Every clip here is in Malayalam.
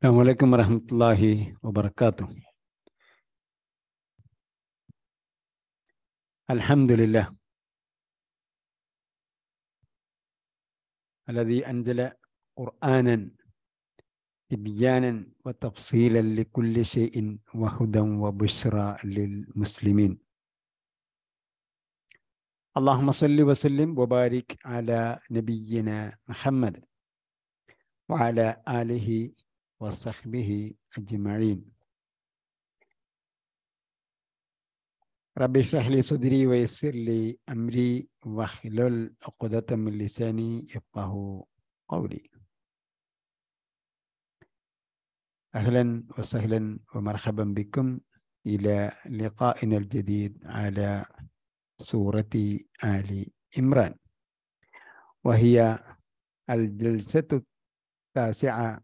السلام عليكم ورحمة الله وبركاته الحمد لله الذي أنزل قرآنا تبيانا وتفصيلا لكل شيء وهدى وبشرى للمسلمين اللهم صل وسلم وبارك على نبينا محمد وعلى آله وصحبه أجمعين رب اشرح لي صدري ويسر لي أمري واحلل عقدة من لساني يفقه قولي أهلا وسهلا ومرحبا بكم إلى لقائنا الجديد على سورة آل عمران وهي الجلسة التاسعة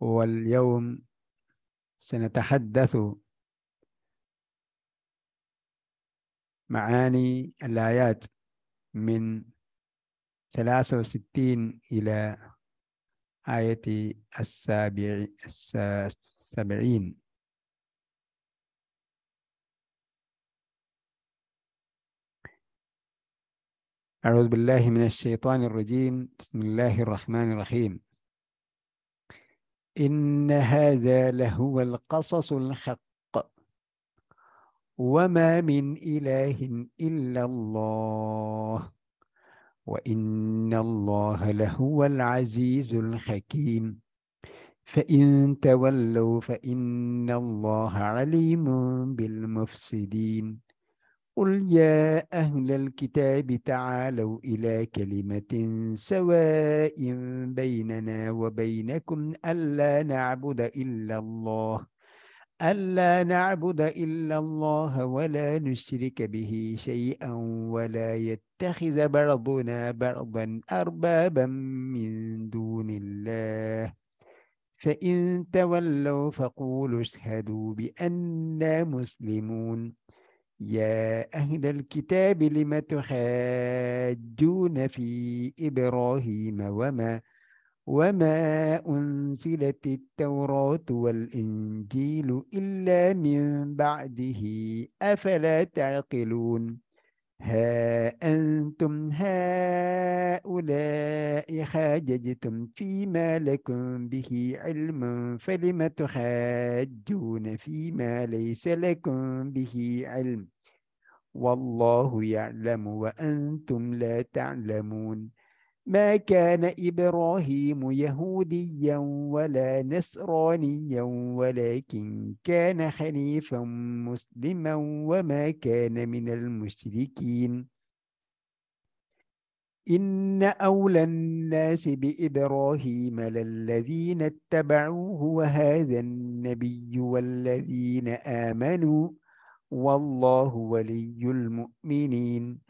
واليوم سنتحدث معاني الآيات من 63 إلى آية السابع السبعين أعوذ بالله من الشيطان الرجيم بسم الله الرحمن الرحيم إن هذا لهو القصص الحق وما من إله إلا الله وإن الله لهو العزيز الحكيم فإن تولوا فإن الله عليم بالمفسدين قل يا أهل الكتاب تعالوا إلى كلمة سواء بيننا وبينكم ألا نعبد إلا الله ألا نعبد إلا الله ولا نشرك به شيئا ولا يتخذ بعضنا بعضا أربابا من دون الله فإن تولوا فقولوا اشهدوا بأننا مسلمون يا أهل الكتاب لم تحاجون في إبراهيم وما وما أنزلت التوراة والإنجيل إلا من بعده أفلا تعقلون ها أنتم هؤلاء حاججتم فيما لكم به علم فلم تحاجون فيما ليس لكم به علم والله يعلم وأنتم لا تعلمون ما كان إبراهيم يهوديا ولا نصرانيا ولكن كان خليفا مسلما وما كان من المشركين إن أولى الناس بإبراهيم للذين اتبعوه وهذا النبي والذين آمنوا والله ولي المؤمنين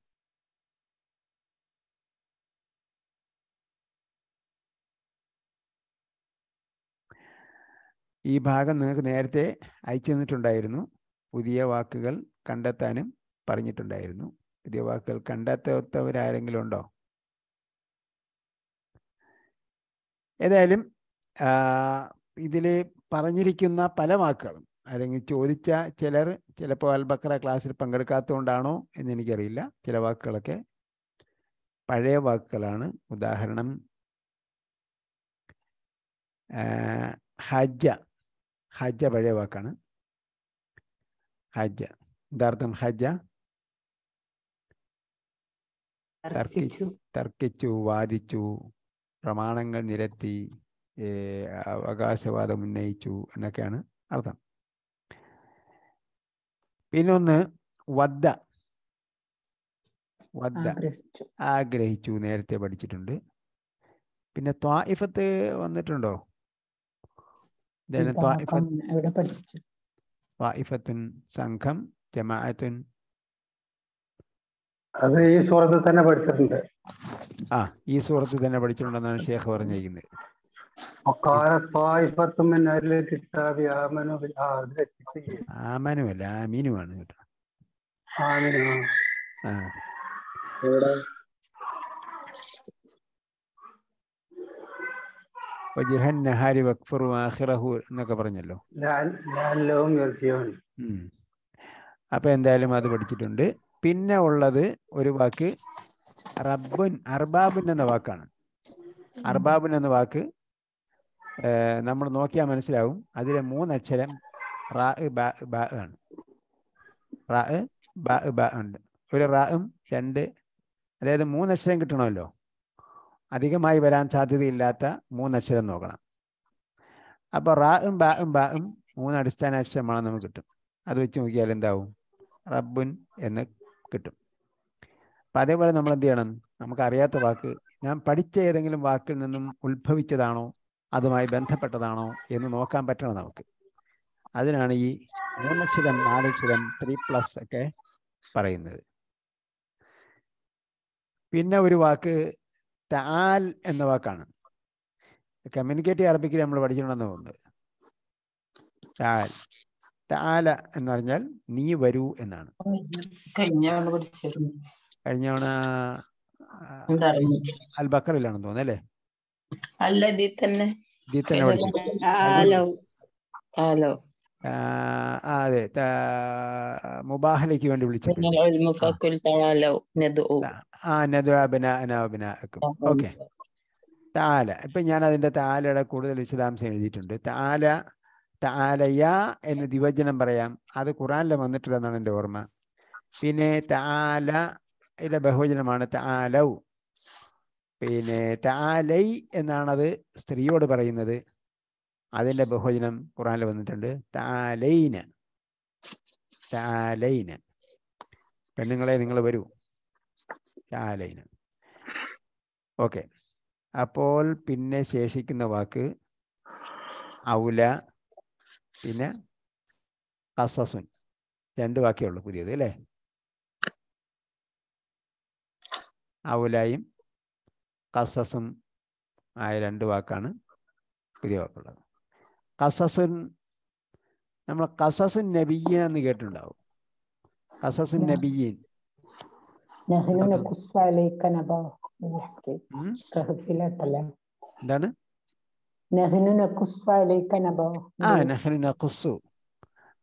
ഈ ഭാഗം നിങ്ങൾക്ക് നേരത്തെ അയച്ചു തന്നിട്ടുണ്ടായിരുന്നു പുതിയ വാക്കുകൾ കണ്ടെത്താനും പറഞ്ഞിട്ടുണ്ടായിരുന്നു പുതിയ വാക്കുകൾ കണ്ടെത്താത്തവരാരെങ്കിലും ഉണ്ടോ ഏതായാലും ഇതിൽ പറഞ്ഞിരിക്കുന്ന പല വാക്കുകളും അല്ലെങ്കിൽ ചോദിച്ച ചിലർ ചിലപ്പോൾ അൽബക്ര ക്ലാസ്സിൽ പങ്കെടുക്കാത്തതുകൊണ്ടാണോ എന്ന് എനിക്കറിയില്ല ചില വാക്കുകളൊക്കെ പഴയ വാക്കുകളാണ് ഉദാഹരണം ഹജ്ജ ഹജ്ജ പഴയ വാക്കാണ് ഹജ്ജ എന്താർത്ഥം ഹജ്ജ തർക്കിച്ചു തർക്കിച്ചു വാദിച്ചു പ്രമാണങ്ങൾ നിരത്തി അവകാശവാദം ഉന്നയിച്ചു എന്നൊക്കെയാണ് അർത്ഥം പിന്നൊന്ന് വദ്ദ വദ്ദ ആഗ്രഹിച്ചു നേരത്തെ പഠിച്ചിട്ടുണ്ട് പിന്നെ ത്വാഇഫത്ത് വന്നിട്ടുണ്ടോ വായിഫത്തുൻ സംഘം ജമാഅത്തുൻ അത് ഈ സൂറത്ത് തന്നെ പഠിച്ചിട്ടുണ്ട് ആ ഈ സൂറത്ത് തന്നെ പഠിച്ചിട്ടുണ്ടെന്നാണ് ഷേഖ് പറഞ്ഞിരിക്കുന്നത് ആമനുമല്ല ആമീനുമാണ് കേട്ടോ ആ എന്നൊക്കെ പറഞ്ഞല്ലോ അപ്പൊ എന്തായാലും അത് പഠിച്ചിട്ടുണ്ട് പിന്നെ ഉള്ളത് ഒരു വാക്ക് റബ്ബുൻ അർബാബുൻ എന്ന വാക്കാണ് അർബാബുൻ എന്ന വാക്ക് നമ്മൾ നോക്കിയാൽ മനസ്സിലാവും അതിലെ മൂന്നക്ഷരം റാ ബാ ആണ് റാ ബാ ബാ ഉണ്ട് ഒരു റാ രണ്ട് അതായത് മൂന്നക്ഷരം കിട്ടണമല്ലോ അധികമായി വരാൻ സാധ്യതയില്ലാത്ത മൂന്നക്ഷരം നോക്കണം അപ്പോൾ റാഉം ബാഉം ബാഉം മൂന്ന് അടിസ്ഥാന അക്ഷരമാണ് നമുക്ക് കിട്ടും അത് വെച്ച് നോക്കിയാൽ എന്താവും റബ്ബുൻ എന്ന് കിട്ടും അപ്പം അതേപോലെ നമ്മൾ എന്ത് ചെയ്യണം നമുക്കറിയാത്ത വാക്ക് ഞാൻ പഠിച്ച ഏതെങ്കിലും വാക്കിൽ നിന്നും ഉത്ഭവിച്ചതാണോ അതുമായി ബന്ധപ്പെട്ടതാണോ എന്ന് നോക്കാൻ പറ്റണം നമുക്ക് അതിനാണ് ഈ മൂന്നക്ഷരം നാലക്ഷരം ത്രീ പ്ലസ് ഒക്കെ പറയുന്നത് പിന്നെ ഒരു വാക്ക് താൽ എന്ന വാക്കാണ് കമ്മ്യൂണിക്കേറ്റ് അറബിക്കിൽ നമ്മൾ പഠിച്ചിട്ടുണ്ടെന്ന് തോന്നുന്നത് തആൽ തആല എന്ന് പറഞ്ഞാൽ നീ വരൂ എന്നാണ് കഴിഞ്ഞ തവണ അൽ ബക്കറിലാണെന്ന് തോന്നുന്നു അല്ലേ അതെ മുബാഹലയ്ക്ക് വേണ്ടി വിളിച്ചു ندعو അബിനാന അനാബിനും ഓക്കെ താല ഇപ്പൊ ഞാൻ അതിന്റെ താലയുടെ കൂടുതൽ വിശദാംശം എഴുതിയിട്ടുണ്ട് താല താലയ എന്ന് ദിവചനം പറയാം അത് ഖുറാനിൽ വന്നിട്ടില്ലെന്നാണ് എന്നാണ് എൻ്റെ ഓർമ്മ പിന്നെ താലയുടെ ബഹുവചനമാണ് താലൗ പിന്നെ താലൈ എന്നാണത് സ്ത്രീയോട് പറയുന്നത് അതിൻ്റെ ബഹുവചനം ഖുറാനിൽ വന്നിട്ടുണ്ട് താലൈന താലൈന പെണ്ണുങ്ങളെ നിങ്ങൾ വരൂ ആലൈന ഓക്കെ അപ്പോൾ പിന്നെ ശേഷിക്കുന്ന വാക്ക് ഔല പിന്നെ അസസുൻ രണ്ട് വാക്കേ ഉള്ളൂ പുതിയത് അല്ലേ ഔലായും കസസും ആയ രണ്ട് വാക്കാണ് പുതിയ വാക്കുള്ളത് കസസുൻ നമ്മൾ കസസുൻ നബിയൻ എന്ന് കേട്ടിട്ടുണ്ടാവും കസസുൻ നബിയീൻ നഹ്നു നഖുസ്സു അലൈക എന്താണ് നഹ്നു നഖുസ്സു അലൈക ആ നഖുസ്സു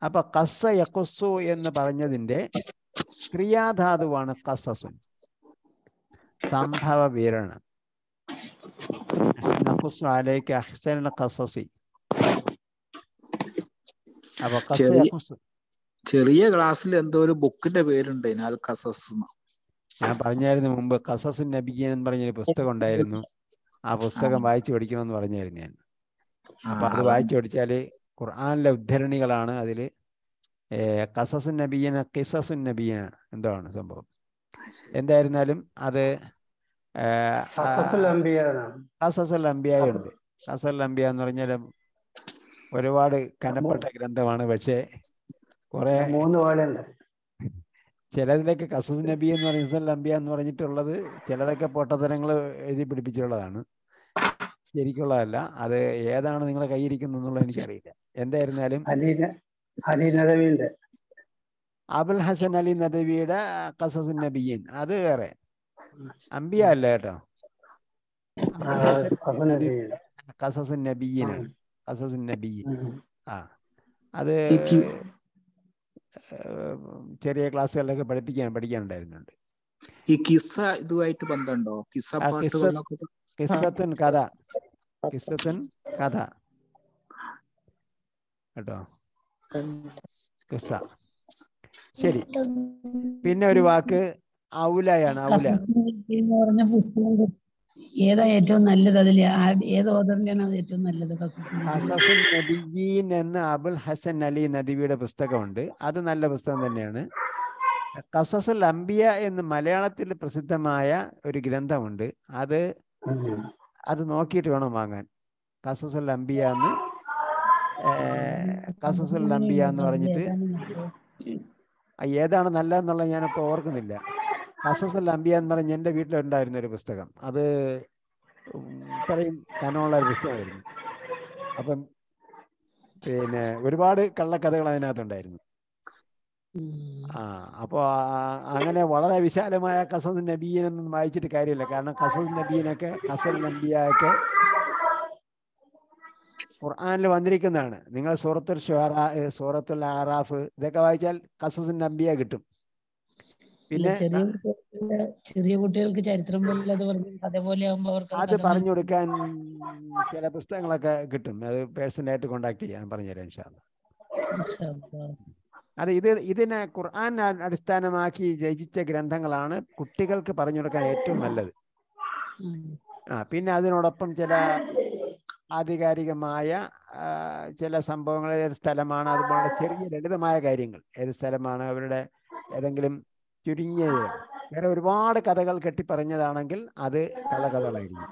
അപ്പൊ കസ യഖുസ്സു എന്ന് പറഞ്ഞതിന്റെ ക്രിയാധാതുവാണ് കസസും സംഭവ വിവരണം നഖുസ്സു അലൈക ചെറിയ ക്ലാസ്സിൽ എന്തോ ഒരു ബുക്കിന്റെ പേരുണ്ട് അൽ കസസ് എന്ന് ഞാൻ പറഞ്ഞായിരുന്നു മുമ്പ് കസസു നബിയൻ എന്ന് പറഞ്ഞൊരു പുസ്തകം ഉണ്ടായിരുന്നു ആ പുസ്തകം വായിച്ചു പഠിക്കണമെന്ന് പറഞ്ഞായിരുന്നു ഞാൻ അപ്പൊ അത് വായിച്ചു പഠിച്ചാല് ഖുർആാനിലെ ഉദ്ധരണികളാണ് അതിൽ കസസു നബിയന കിസസു നബിയന എന്തോ ആണ് സംഭവം എന്തായിരുന്നാലും അത് കസസുൽ അമ്പിയായുണ്ട് കസൽ അമ്പിയ എന്ന് പറഞ്ഞാൽ ഒരുപാട് കനപ്പെട്ട ഗ്രന്ഥമാണ് പക്ഷേ കുറെ മൂന്ന് പോലെയുണ്ട് ചിലതിലേക്ക് കസസ് നബി എന്ന് പറയുന്ന അമ്പിയ എന്ന് പറഞ്ഞിട്ടുള്ളത് ചിലതൊക്കെ പൊട്ടത്തരങ്ങൾ എഴുതി പിടിപ്പിച്ചിട്ടുള്ളതാണ് ശരിക്കുള്ളതല്ല അത് ഏതാണ് നിങ്ങളെ കൈയിരിക്കുന്നുള്ളത് എനിക്കറിയില്ല എന്തായിരുന്നാലും അബുൽ ഹസൻ അലി നദവിയുടെ കസസ് നബിയൻ അത് വേറെ അമ്പിയ അല്ല കേട്ടോ കസസ് നബിയനാണ് കസസ് നബിയൻ ആ അത് ചെറിയ ക്ലാസ്സുകളിലൊക്കെ പഠിപ്പിക്കാൻ പഠിക്കാനുണ്ടായിരുന്നുണ്ട് ഈ കിസ്സ ഇതുമായിട്ട് ബന്ധമുണ്ടോ കിസ്സത്തിൻ കഥ കിസ്സത്തിൻ കഥ കേട്ടോ കിസ്സ ശരി പിന്നെ ഒരു വാക്ക് ഔലയാണ് ഔല ഏതാ ഏറ്റവും നല്ലത് അതിൽ ഏത് ഓർഡറിന്റെയാണ് അത് ഏറ്റവും നല്ലത് എന്ന അബുൽ ഹസൻ അലി നദിയുടെ പുസ്തകമുണ്ട് അത് നല്ല പുസ്തകം തന്നെയാണ് കസസുൽ അംബിയ എന്ന് മലയാളത്തിൽ പ്രസിദ്ധമായ ഒരു ഗ്രന്ഥമുണ്ട് അത് അത് നോക്കിയിട്ട് വേണം വാങ്ങാൻ കസസുൽ അംബിയ എന്ന് കസസുൽ അംബിയ എന്ന് പറഞ്ഞിട്ട് ഏതാണ് നല്ലതെന്നുള്ളത് ഞാനിപ്പോൾ ഓർക്കുന്നില്ല അസസ് അൽ എന്ന് പറഞ്ഞ എൻ്റെ വീട്ടിലുണ്ടായിരുന്ന ഒരു പുസ്തകം അത് പറയും കനമുള്ള ഒരു പുസ്തകമായിരുന്നു അപ്പം പിന്നെ ഒരുപാട് കള്ളക്കഥകൾ അതിനകത്തുണ്ടായിരുന്നു ആ അപ്പോൾ അങ്ങനെ വളരെ വിശാലമായ കസസ് നബീനൊന്നും വായിച്ചിട്ട് കാര്യമില്ല കാരണം കസസ് നബീനൊക്കെ കസൽ നബിയൊക്കെ ഖുർആാനിൽ വന്നിരിക്കുന്നതാണ് നിങ്ങൾ സൂറത്തുൽ ഷുഹറ സൂറത്തുൽ ആറാഫ് ഇതൊക്കെ വായിച്ചാൽ കസസ് നബിയ കിട്ടും പിന്നെ ചെറിയ കുട്ടികൾക്ക് ചരിത്രം അത് അതേപോലെ ആകുമ്പോൾ അവർക്ക് അത് പറഞ്ഞു കൊടുക്കാൻ ചില പുസ്തകങ്ങളൊക്കെ കിട്ടും അത് ആയിട്ട് കോണ്ടാക്ട് ചെയ്യാൻ പറഞ്ഞുതരാം ഇൻഷാല്ല അതെ ഇത് ഇതിനെ ഖുർആൻ അടിസ്ഥാനമാക്കി രചിച്ച ഗ്രന്ഥങ്ങളാണ് കുട്ടികൾക്ക് പറഞ്ഞു കൊടുക്കാൻ ഏറ്റവും നല്ലത് ആ പിന്നെ അതിനോടൊപ്പം ചില ആധികാരികമായ ചില സംഭവങ്ങൾ ഏത് സ്ഥലമാണ് അതുപോലെ ചെറിയ ലളിതമായ കാര്യങ്ങൾ ഏത് സ്ഥലമാണ് അവരുടെ ഏതെങ്കിലും ചുരുങ്ങിയത് വേറെ ഒരുപാട് കഥകൾ കെട്ടി പറഞ്ഞതാണെങ്കിൽ അത് കള്ളകഥകളായിരിക്കും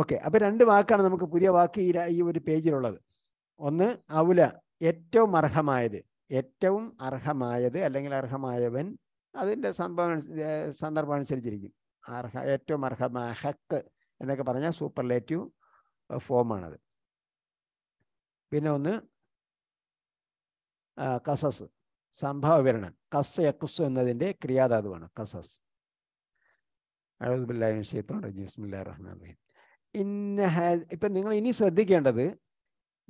ഓക്കെ അപ്പൊ രണ്ട് വാക്കാണ് നമുക്ക് പുതിയ വാക്ക് ഈ ഒരു പേജിലുള്ളത് ഒന്ന് ഔല ഏറ്റവും അർഹമായത് ഏറ്റവും അർഹമായത് അല്ലെങ്കിൽ അർഹമായവൻ അതിൻ്റെ സംഭവം സന്ദർഭം അനുസരിച്ചിരിക്കും അർഹ ഏറ്റവും അർഹമായ ഹക്ക് എന്നൊക്കെ പറഞ്ഞാൽ സൂപ്പർലേറ്റീവ് ഫോമാണത് പിന്നെ ഒന്ന് കസസ് സംഭവ വിവരണം കസ് യക്കുസ് എന്നതിൻ്റെ ക്രിയാധാതുവാണ് കസസ് ഇന്ന ഇപ്പം നിങ്ങൾ ഇനി ശ്രദ്ധിക്കേണ്ടത്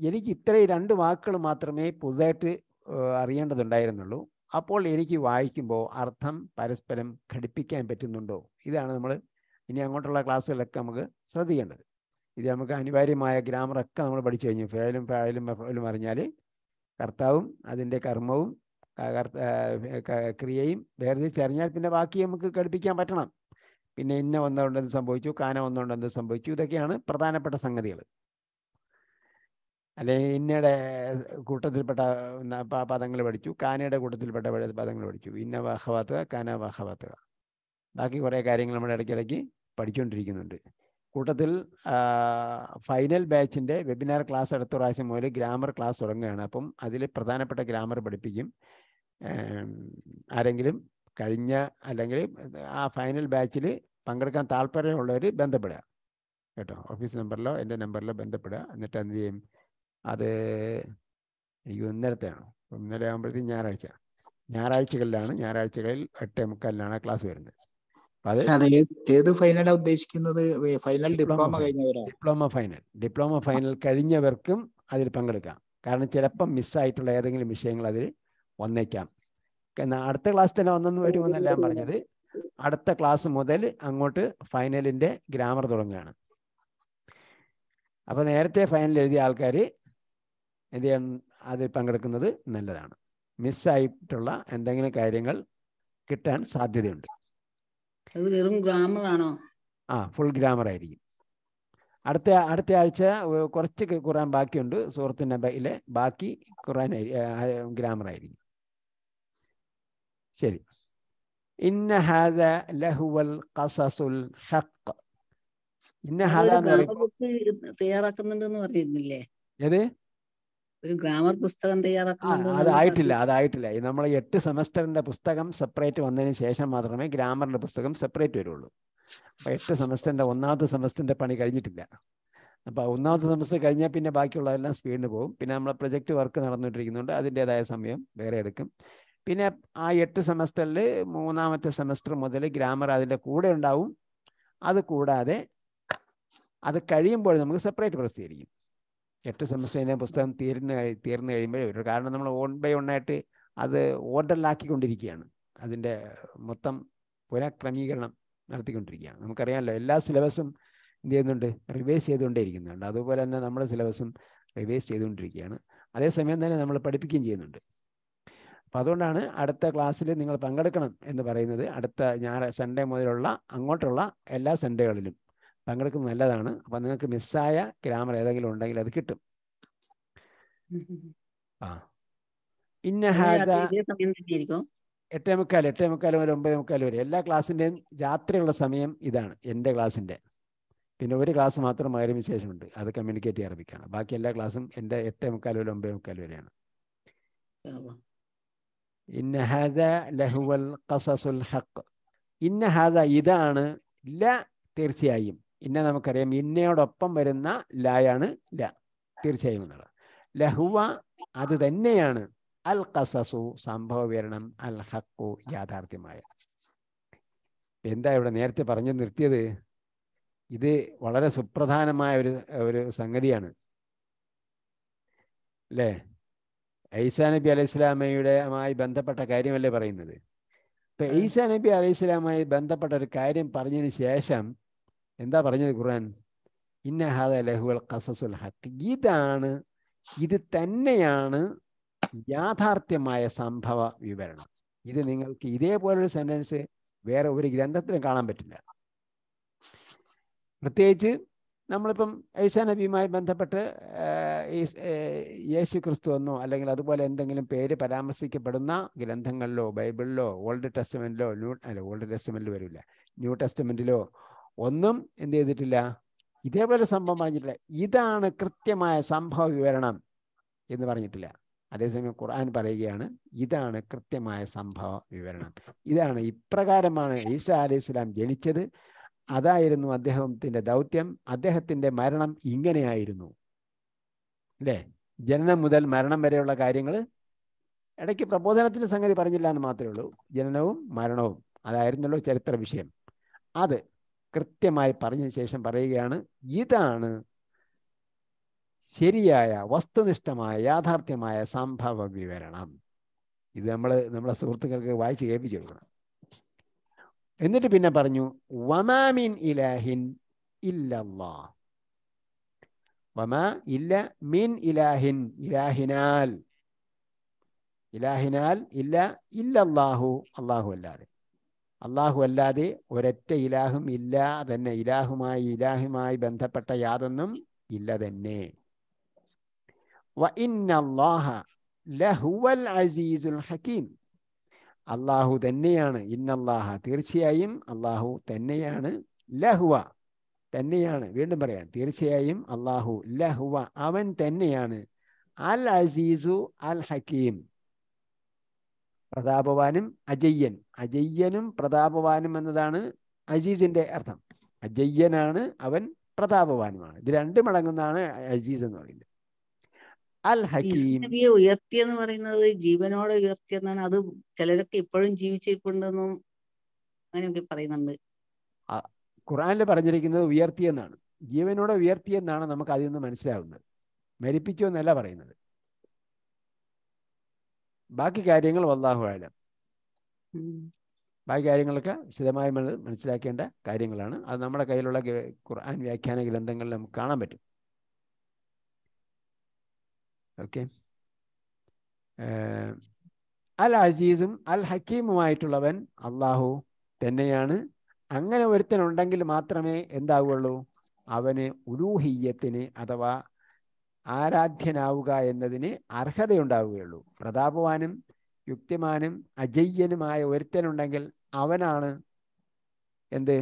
എനിക്ക് ഇത്രയും രണ്ട് വാക്കുകൾ മാത്രമേ പുതുതായിട്ട് അറിയേണ്ടതുണ്ടായിരുന്നുള്ളൂ അപ്പോൾ എനിക്ക് വായിക്കുമ്പോൾ അർത്ഥം പരസ്പരം ഘടിപ്പിക്കാൻ പറ്റുന്നുണ്ടോ ഇതാണ് നമ്മൾ ഇനി അങ്ങോട്ടുള്ള ക്ലാസ്സുകളിലൊക്കെ നമുക്ക് ശ്രദ്ധിക്കേണ്ടത് ഇത് നമുക്ക് അനിവാര്യമായ ഗ്രാമറൊക്കെ നമ്മൾ പഠിച്ചു കഴിഞ്ഞു ഫേലും ഫായലും മഫലും അറിഞ്ഞാൽ കർത്താവും അതിൻ്റെ കർമ്മവും ക്രിയയും വേർതിരിച്ചറിഞ്ഞാൽ പിന്നെ ബാക്കി നമുക്ക് കടുപ്പിക്കാൻ പറ്റണം പിന്നെ ഇന്ന ഒന്നുകൊണ്ടെന്ന് സംഭവിച്ചു കാന ഒന്നുകൊണ്ടെന്ന് സംഭവിച്ചു ഇതൊക്കെയാണ് പ്രധാനപ്പെട്ട സംഗതികൾ അല്ലെങ്കിൽ ഇന്നയുടെ കൂട്ടത്തിൽപ്പെട്ട പദങ്ങൾ പഠിച്ചു കാനയുടെ കൂട്ടത്തിൽപ്പെട്ട പദങ്ങൾ പഠിച്ചു ഇന്ന വാഹവാത്തുക കാന വാഹവാത്തുക ബാക്കി കുറേ കാര്യങ്ങൾ നമ്മുടെ ഇടയ്ക്കിടയ്ക്ക് പഠിച്ചുകൊണ്ടിരിക്കുന്നുണ്ട് കൂട്ടത്തിൽ ഫൈനൽ ബാച്ചിൻ്റെ വെബിനാർ ക്ലാസ് അടുത്ത പ്രാവശ്യം മുതൽ ഗ്രാമർ ക്ലാസ് തുടങ്ങുകയാണ് അപ്പം അതിൽ പ്രധാനപ്പെട്ട ഗ്രാമർ പഠിപ്പിക്കും ആരെങ്കിലും കഴിഞ്ഞ അല്ലെങ്കിൽ ആ ഫൈനൽ ബാച്ചിൽ പങ്കെടുക്കാൻ താല്പര്യമുള്ളവർ ബന്ധപ്പെടുക കേട്ടോ ഓഫീസ് നമ്പറിലോ എൻ്റെ നമ്പറിലോ ബന്ധപ്പെടുക എന്നിട്ട് എന്ത് ചെയ്യും അത് എനിക്ക് ഇന്നലത്തെയാണ് ഇന്നലെ ആകുമ്പോഴത്തേക്കും ഞായറാഴ്ച ഞായറാഴ്ചകളിലാണ് ഞായറാഴ്ചകളിൽ എട്ട് മുക്കാലിലാണ് ക്ലാസ് വരുന്നത് final diploma diploma final diploma final കഴിഞ്ഞവർക്കും അതിൽ പങ്കെടുക്കാം കാരണം ചിലപ്പം മിസ്സായിട്ടുള്ള ഏതെങ്കിലും വിഷയങ്ങൾ അതിൽ വന്നേക്കാം അടുത്ത ക്ലാസ് തന്നെ ഒന്നും വരുമെന്നല്ല ഞാൻ പറഞ്ഞത് അടുത്ത ക്ലാസ് മുതൽ അങ്ങോട്ട് ഫൈനലിന്റെ ഗ്രാമർ തുടങ്ങുകയാണ് അപ്പോൾ നേരത്തെ ഫൈനൽ എഴുതിയ ആൾക്കാർ എന്ത് ചെയ്യണം അതിൽ പങ്കെടുക്കുന്നത് നല്ലതാണ് മിസ്സായിട്ടുള്ള എന്തെങ്കിലും കാര്യങ്ങൾ കിട്ടാൻ സാധ്യതയുണ്ട് അത് വെറും ഗ്രാമറാണോ ആ ഫുൾ ഗ്രാമർ ആയിരിക്കും അടുത്ത അടുത്ത ആഴ്ച കുറച്ച് ഖുറാൻ ബാക്കിയുണ്ട് സൂറത്ത് നബയിലെ ബാക്കി ഖുറാൻ ഗ്രാമർ ആയിരിക്കും ശരി ഇന്ന ഹാദ ലഹുവൽ ഖസസുൽ ഹഖ് ഇന്ന ഹാദ തയ്യാറാക്കുന്നുണ്ടെന്ന് പറയുന്നില്ലേ ഏത് ഒരു ഗ്രാമർ പുസ്തകം തയ്യാറാക്കണം അതായിട്ടില്ല അതായിട്ടില്ല നമ്മൾ എട്ട് സെമസ്റ്ററിന്റെ പുസ്തകം സെപ്പറേറ്റ് വന്നതിന് ശേഷം മാത്രമേ ഗ്രാമറിന്റെ പുസ്തകം സെപ്പറേറ്റ് വരുള്ളൂ അപ്പൊ എട്ട് സെമസ്റ്ററിന്റെ ഒന്നാമത്തെ സെമസ്റ്ററിന്റെ പണി കഴിഞ്ഞിട്ടില്ല അപ്പൊ ഒന്നാമത്തെ സെമസ്റ്റർ കഴിഞ്ഞാൽ പിന്നെ ബാക്കിയുള്ളതെല്ലാം സ്പീഡിന് പോകും പിന്നെ നമ്മളെ പ്രൊജക്ട് വർക്ക് നടന്നുകൊണ്ടിരിക്കുന്നുണ്ട് അതിൻ്റെതായ സമയം വേറെ എടുക്കും പിന്നെ ആ എട്ട് സെമസ്റ്ററിൽ മൂന്നാമത്തെ സെമസ്റ്റർ മുതൽ ഗ്രാമർ അതിൻ്റെ കൂടെ ഉണ്ടാവും അത് കൂടാതെ അത് കഴിയുമ്പോൾ നമുക്ക് സെപ്പറേറ്റ് പ്രസിദ്ധീകരിക്കും എട്ട് സെമസ്റ്റർ കഴിഞ്ഞാൽ പുസ്തകം തീർന്നു തീർന്നു കഴിയുമ്പോഴേ വരും കാരണം നമ്മൾ ഓൺ ബൈ ആയിട്ട് അത് ഓർഡറിലാക്കിക്കൊണ്ടിരിക്കുകയാണ് അതിൻ്റെ മൊത്തം പുനഃക്രമീകരണം നടത്തിക്കൊണ്ടിരിക്കുകയാണ് നമുക്കറിയാമല്ലോ എല്ലാ സിലബസും എന്ത് ചെയ്യുന്നുണ്ട് റിവൈസ് ചെയ്തുകൊണ്ടേ ഇരിക്കുന്നുണ്ട് അതുപോലെ തന്നെ നമ്മുടെ സിലബസും റിവൈസ് ചെയ്തുകൊണ്ടിരിക്കുകയാണ് അതേസമയം തന്നെ നമ്മൾ പഠിപ്പിക്കുകയും ചെയ്യുന്നുണ്ട് അപ്പം അതുകൊണ്ടാണ് അടുത്ത ക്ലാസ്സിൽ നിങ്ങൾ പങ്കെടുക്കണം എന്ന് പറയുന്നത് അടുത്ത ഞായർ സൺഡേ മുതലുള്ള അങ്ങോട്ടുള്ള എല്ലാ സൺഡേകളിലും പങ്കെടുക്കുന്നത് നല്ലതാണ് അപ്പൊ നിങ്ങൾക്ക് മിസ്സായ ഗ്രാമർ ഏതെങ്കിലും ഉണ്ടെങ്കിൽ അത് കിട്ടും ആ ഇന്ന എട്ടേ മുക്കാൽ എട്ടേ മുക്കാൽ വരെ ഒമ്പതേ മുക്കാൽ വരെ എല്ലാ ക്ലാസ്സിന്റെയും രാത്രിയുള്ള സമയം ഇതാണ് എൻ്റെ ക്ലാസ്സിന്റെ പിന്നെ ഒരു ക്ലാസ് മാത്രം മകരവിന് ശേഷമുണ്ട് അത് കമ്മ്യൂണിക്കേറ്റ് ചെയ്യാൻ ആരംഭിക്കുകയാണ് ബാക്കി എല്ലാ ക്ലാസ്സും എൻ്റെ എട്ടേ മുക്കാൽ വരെ ഒമ്പതേ മുക്കാൽ വരെയാണ് ഇന്ന ഹാദ ലഹുവൽ ഖസസുൽ ഹഖ് ഇന്ന ഹാദ ഇതാണ് ല തീർച്ചയായും ഇന്ന നമുക്കറിയാം ഇന്നയോടൊപ്പം വരുന്ന ലായാണ് ല തീർച്ചയായും എന്നുള്ളത് ലഹുവ അത് തന്നെയാണ് അൽ കസസു സംഭവ വിവരണം അൽ ഹക്കു യാഥാർത്ഥ്യമായ എന്താ ഇവിടെ നേരത്തെ പറഞ്ഞു നിർത്തിയത് ഇത് വളരെ സുപ്രധാനമായ ഒരു ഒരു സംഗതിയാണ് അല്ലേ ഐസാ നബി അലൈഹി സ്വലാമയുടെ ബന്ധപ്പെട്ട കാര്യമല്ലേ പറയുന്നത് ഇപ്പം ഐസാ നബി അലൈഹി സ്വലാമായി ബന്ധപ്പെട്ട ഒരു കാര്യം പറഞ്ഞതിന് ശേഷം എന്താ പറഞ്ഞത് ഖുർആൻ ഇന്നഹാദ ലഹുൽ ഖസസുൽ ഹക്ക് ഇതാണ് ഇത് തന്നെയാണ് യാഥാർത്ഥ്യമായ സംഭവ വിവരണം ഇത് നിങ്ങൾക്ക് ഇതേപോലൊരു സെൻറ്റൻസ് വേറെ ഒരു ഗ്രന്ഥത്തിലും കാണാൻ പറ്റില്ല പ്രത്യേകിച്ച് നമ്മളിപ്പം ഐസാ നബിയുമായി ബന്ധപ്പെട്ട് യേശു ക്രിസ്തു എന്നോ അല്ലെങ്കിൽ അതുപോലെ എന്തെങ്കിലും പേര് പരാമർശിക്കപ്പെടുന്ന ഗ്രന്ഥങ്ങളിലോ ബൈബിളിലോ ഓൾഡ് ടെസ്റ്റമെൻറ്റിലോ ന്യൂ അല്ല ഓൾഡ് ടെസ്റ്റമെൻറ്റിൽ വരില്ല ന്യൂ ടെസ്റ്റമെൻറ്റിലോ ഒന്നും എന്ത് ചെയ്തിട്ടില്ല ഇതേപോലെ സംഭവം പറഞ്ഞിട്ടില്ല ഇതാണ് കൃത്യമായ സംഭവ വിവരണം എന്ന് പറഞ്ഞിട്ടില്ല അതേസമയം ഖുർആൻ പറയുകയാണ് ഇതാണ് കൃത്യമായ സംഭവ വിവരണം ഇതാണ് ഇപ്രകാരമാണ് ഈസാ അലി ഇസ്ലാം ജനിച്ചത് അതായിരുന്നു അദ്ദേഹത്തിൻ്റെ ദൗത്യം അദ്ദേഹത്തിൻ്റെ മരണം ഇങ്ങനെയായിരുന്നു അല്ലേ ജനനം മുതൽ മരണം വരെയുള്ള കാര്യങ്ങൾ ഇടയ്ക്ക് പ്രബോധനത്തിൻ്റെ സംഗതി പറഞ്ഞില്ല എന്ന് മാത്രമേ ഉള്ളൂ ജനനവും മരണവും അതായിരുന്നല്ലോ ചരിത്ര വിഷയം അത് കൃത്യമായി പറഞ്ഞ ശേഷം പറയുകയാണ് ഇതാണ് ശരിയായ വസ്തുനിഷ്ഠമായ യാഥാർത്ഥ്യമായ സംഭവ വിവരണം ഇത് നമ്മൾ നമ്മുടെ സുഹൃത്തുക്കൾക്ക് വായിച്ച് കേൾപ്പിച്ചു കൊടുക്കണം എന്നിട്ട് പിന്നെ പറഞ്ഞു വമാമിൻ ഇലാഹിൻ ഇല്ലല്ലാ വമാ ഇല്ല മിൻ ഇലാഹിൻ ഇലാഹിനാൽ ഇലാഹിനാൽ ഇല്ല ഇല്ലല്ലാഹു അള്ളാഹു അല്ലാതെ അള്ളാഹു അല്ലാതെ ഒരൊറ്റ ഇലാഹും ഇല്ല തന്നെ ഇലാഹുമായി ഇലാഹുമായി ബന്ധപ്പെട്ട യാതൊന്നും ഇല്ല തന്നെ അസീസുൽ അള്ളാഹു തന്നെയാണ് ഇന്നല്ലാഹ തീർച്ചയായും അള്ളാഹു തന്നെയാണ് ലഹുവ തന്നെയാണ് വീണ്ടും പറയാം തീർച്ചയായും അള്ളാഹു ലഹുവ അവൻ തന്നെയാണ് അൽ അസീസു അൽ ഹക്കീം പ്രതാപവാനും അജയ്യൻ അജയ്യനും പ്രതാപവാനും എന്നതാണ് അജീസിന്റെ അർത്ഥം അജയ്യനാണ് അവൻ പ്രതാപവാനുമാണ് ഇത് രണ്ടും അടങ്ങുന്നതാണ് അജീസ് എന്ന് പറയുന്നത് അൽ ഹക്കീം എന്ന് പറയുന്നത് ജീവനോടെ എന്നാണ് അത് ചിലരൊക്കെ ഇപ്പോഴും ജീവിച്ചിരിപ്പുണ്ടെന്നും അങ്ങനെയൊക്കെ പറയുന്നുണ്ട് ഖുറാനിൽ പറഞ്ഞിരിക്കുന്നത് ഉയർത്തിയെന്നാണ് ജീവനോടെ എന്നാണ് നമുക്ക് അതിൽ നിന്ന് മനസ്സിലാവുന്നത് മരിപ്പിച്ചു എന്നല്ല പറയുന്നത് ബാക്കി കാര്യങ്ങൾ വല്ലാഹു ആലം ബാക്കി കാര്യങ്ങളൊക്കെ വിശദമായി മനസ്സിലാക്കേണ്ട കാര്യങ്ങളാണ് അത് നമ്മുടെ കയ്യിലുള്ള ഖുർആൻ വ്യാഖ്യാന ഗ്രന്ഥങ്ങളിൽ നമുക്ക് കാണാൻ പറ്റും ഓക്കെ അൽ അസീസും അൽ ഹക്കീമുമായിട്ടുള്ളവൻ അള്ളാഹു തന്നെയാണ് അങ്ങനെ ഒരുത്തനുണ്ടെങ്കിൽ മാത്രമേ എന്താവുള്ളൂ അവന് ഉലൂഹീയത്തിന് അഥവാ ആരാധ്യനാവുക എന്നതിന് അർഹതയുണ്ടാവുകയുള്ളൂ പ്രതാപവാനും യുക്തിമാനും അജയ്യനുമായ ഒരുത്തനുണ്ടെങ്കിൽ അവനാണ് എന്ത്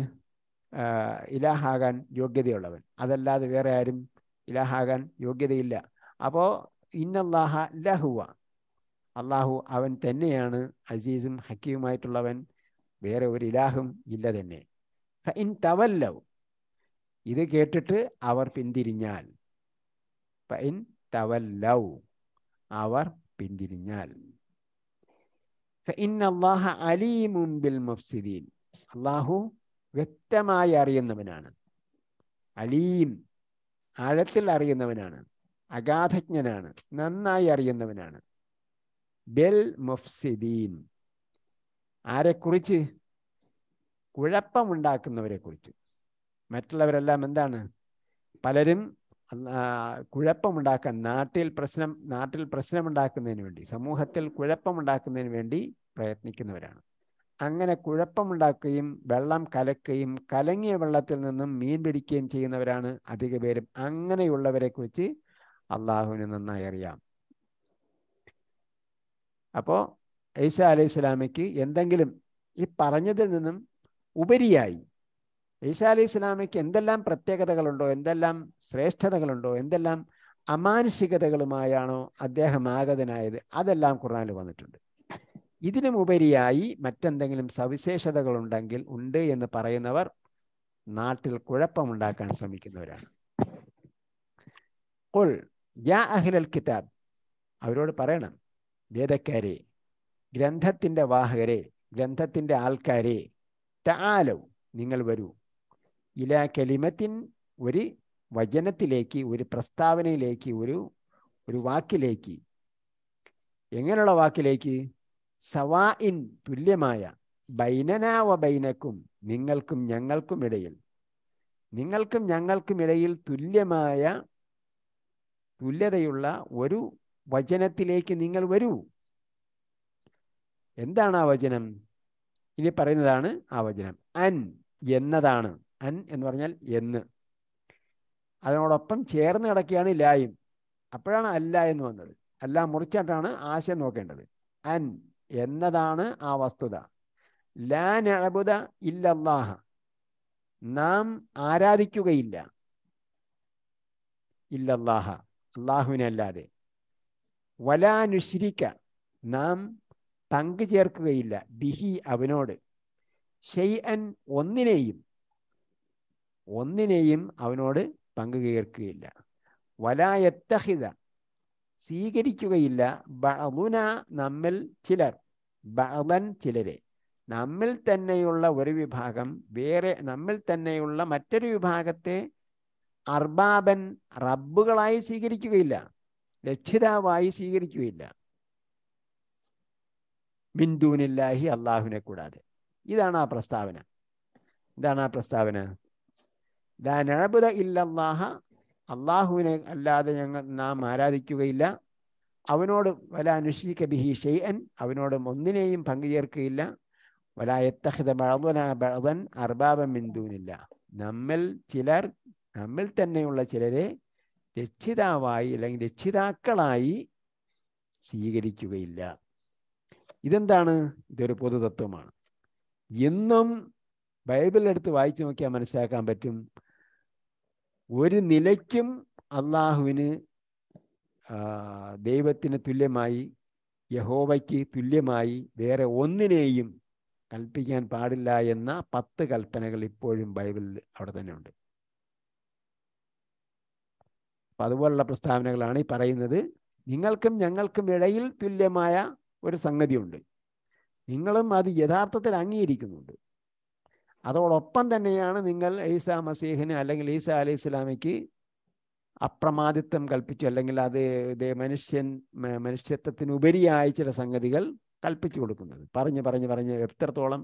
ഇലാഹാകാൻ യോഗ്യതയുള്ളവൻ അതല്ലാതെ വേറെ ആരും ഇലാഹാകാൻ യോഗ്യതയില്ല അപ്പോ ഇന്നല്ലാഹ ലഹുവ അള്ളാഹു അവൻ തന്നെയാണ് അസീസും ഹക്കീവുമായിട്ടുള്ളവൻ വേറെ ഒരു ഇലാഹും ഇല്ല തന്നെ ഇൻ തവല്ലവും ഇത് കേട്ടിട്ട് അവർ പിന്തിരിഞ്ഞാൽ പൈൻ തവല്ലൗ അവർ പിന്തിരിഞ്ഞാൽ അള്ളാഹ അലീമുൻ ബിൽ മുഫ്സിദീൻ അള്ളാഹു വ്യക്തമായി അറിയുന്നവനാണ് അലീം ആഴത്തിൽ അറിയുന്നവനാണ് അഗാധജ്ഞനാണ് നന്നായി അറിയുന്നവനാണ് ബെൽ മുഫ്സിദീൻ ആരെക്കുറിച്ച് കുഴപ്പമുണ്ടാക്കുന്നവരെ കുറിച്ച് മറ്റുള്ളവരെല്ലാം എന്താണ് പലരും കുഴപ്പമുണ്ടാക്കാൻ നാട്ടിൽ പ്രശ്നം നാട്ടിൽ പ്രശ്നമുണ്ടാക്കുന്നതിന് വേണ്ടി സമൂഹത്തിൽ കുഴപ്പമുണ്ടാക്കുന്നതിന് വേണ്ടി പ്രയത്നിക്കുന്നവരാണ് അങ്ങനെ കുഴപ്പമുണ്ടാക്കുകയും വെള്ളം കലക്കുകയും കലങ്ങിയ വെള്ളത്തിൽ നിന്നും മീൻ പിടിക്കുകയും ചെയ്യുന്നവരാണ് അധിക പേരും അങ്ങനെയുള്ളവരെ കുറിച്ച് അള്ളാഹുവിന് നന്നായി അറിയാം അപ്പോൾ ഈസ അലൈഹി സ്വലാമിക്ക് എന്തെങ്കിലും ഈ പറഞ്ഞതിൽ നിന്നും ഉപരിയായി ഈശ അലി ഇസ്ലാമിക്ക് എന്തെല്ലാം പ്രത്യേകതകളുണ്ടോ എന്തെല്ലാം ശ്രേഷ്ഠതകളുണ്ടോ എന്തെല്ലാം അമാനുഷികതകളുമായാണോ അദ്ദേഹം ആഗതനായത് അതെല്ലാം ഖുർആാനിൽ വന്നിട്ടുണ്ട് ഇതിനുമുപരിയായി മറ്റെന്തെങ്കിലും സവിശേഷതകളുണ്ടെങ്കിൽ ഉണ്ട് എന്ന് പറയുന്നവർ നാട്ടിൽ കുഴപ്പമുണ്ടാക്കാൻ ശ്രമിക്കുന്നവരാണ് കൊൾ യാ അഹിലൽ കിതാബ് അവരോട് പറയണം വേദക്കാരെ ഗ്രന്ഥത്തിൻ്റെ വാഹകരെ ഗ്രന്ഥത്തിൻ്റെ ആൾക്കാരെ താലോ നിങ്ങൾ വരൂ ഇല കലിമത്തിൻ ഒരു വചനത്തിലേക്ക് ഒരു പ്രസ്താവനയിലേക്ക് ഒരു ഒരു വാക്കിലേക്ക് എങ്ങനെയുള്ള വാക്കിലേക്ക് സവാ ഇൻ തുല്യമായ ബൈനനാവ ബൈനക്കും നിങ്ങൾക്കും ഞങ്ങൾക്കും ഇടയിൽ നിങ്ങൾക്കും ഞങ്ങൾക്കും ഇടയിൽ തുല്യമായ തുല്യതയുള്ള ഒരു വചനത്തിലേക്ക് നിങ്ങൾ വരൂ എന്താണ് ആ വചനം ഇനി പറയുന്നതാണ് ആ വചനം അൻ എന്നതാണ് അൻ എന്ന് പറഞ്ഞാൽ എന്ന് അതിനോടൊപ്പം ചേർന്ന് കിടക്കുകയാണ് ലായും അപ്പോഴാണ് അല്ല എന്ന് വന്നത് അല്ല മുറിച്ചിട്ടാണ് ആശയം നോക്കേണ്ടത് അൻ എന്നതാണ് ആ വസ്തുത ലാൻ നഅബുദ ഇല്ലാഹ നാം ആരാധിക്കുകയില്ല ഇല്ലാഹ അള്ളാഹുവിനെ അല്ലാതെ വലാ നാം പങ്കു ചേർക്കുകയില്ല ബിഹി അവനോട് ഷെയ്അൻ ഒന്നിനെയും ഒന്നിനെയും അവനോട് പങ്കുകേർക്കുകയില്ല വലായത്തഹിത സ്വീകരിക്കുകയില്ല ബഅലുന നമ്മിൽ ചിലർ ബഅലൻ ചിലരെ നമ്മിൽ തന്നെയുള്ള ഒരു വിഭാഗം വേറെ നമ്മിൽ തന്നെയുള്ള മറ്റൊരു വിഭാഗത്തെ അർബാബൻ റബ്ബുകളായി സ്വീകരിക്കുകയില്ല രക്ഷിതാവായി സ്വീകരിക്കുകയില്ല ബിന്ദുവിനില്ലാഹി അള്ളാഹുവിനെ കൂടാതെ ഇതാണ് ആ പ്രസ്താവന ഇതാണ് ആ പ്രസ്താവന ലാനബുദ ഇല്ലല്ലാഹ അള്ളാഹുവിനെ അല്ലാതെ ഞങ്ങൾ നാം ആരാധിക്കുകയില്ല അവനോട് വല അനുഷ്ഠിക്ക ബിഹി ഷെയ്യൻ അവനോട് ഒന്നിനെയും പങ്കുചേർക്കുകയില്ല വല എത്തഹിത ബഴതന ബഴതൻ അർബാബം മിന്തൂനില്ല നമ്മിൽ ചിലർ നമ്മിൽ തന്നെയുള്ള ചിലരെ രക്ഷിതാവായി അല്ലെങ്കിൽ രക്ഷിതാക്കളായി സ്വീകരിക്കുകയില്ല ഇതെന്താണ് ഇതൊരു പൊതുതത്വമാണ് എന്നും ബൈബിൾ എടുത്ത് വായിച്ചു നോക്കിയാൽ മനസ്സിലാക്കാൻ പറ്റും ഒരു നിലയ്ക്കും അള്ളാഹുവിന് ദൈവത്തിന് തുല്യമായി യഹോവയ്ക്ക് തുല്യമായി വേറെ ഒന്നിനെയും കൽപ്പിക്കാൻ പാടില്ല എന്ന പത്ത് കൽപ്പനകൾ ഇപ്പോഴും ബൈബിളിൽ അവിടെ തന്നെ ഉണ്ട് അപ്പം അതുപോലുള്ള പ്രസ്താവനകളാണ് ഈ പറയുന്നത് നിങ്ങൾക്കും ഞങ്ങൾക്കും ഇടയിൽ തുല്യമായ ഒരു സംഗതിയുണ്ട് നിങ്ങളും അത് യഥാർത്ഥത്തിൽ അംഗീകരിക്കുന്നുണ്ട് അതോടൊപ്പം തന്നെയാണ് നിങ്ങൾ ഈസാ മസീഹിന് അല്ലെങ്കിൽ ഈസാ അലി ഇസ്ലാമിക്ക് അപ്രമാദിത്വം കൽപ്പിച്ചു അല്ലെങ്കിൽ അത് മനുഷ്യൻ മനുഷ്യത്വത്തിനുപരിയായ ചില സംഗതികൾ കൽപ്പിച്ചു കൊടുക്കുന്നത് പറഞ്ഞ് പറഞ്ഞ് പറഞ്ഞ് എത്രത്തോളം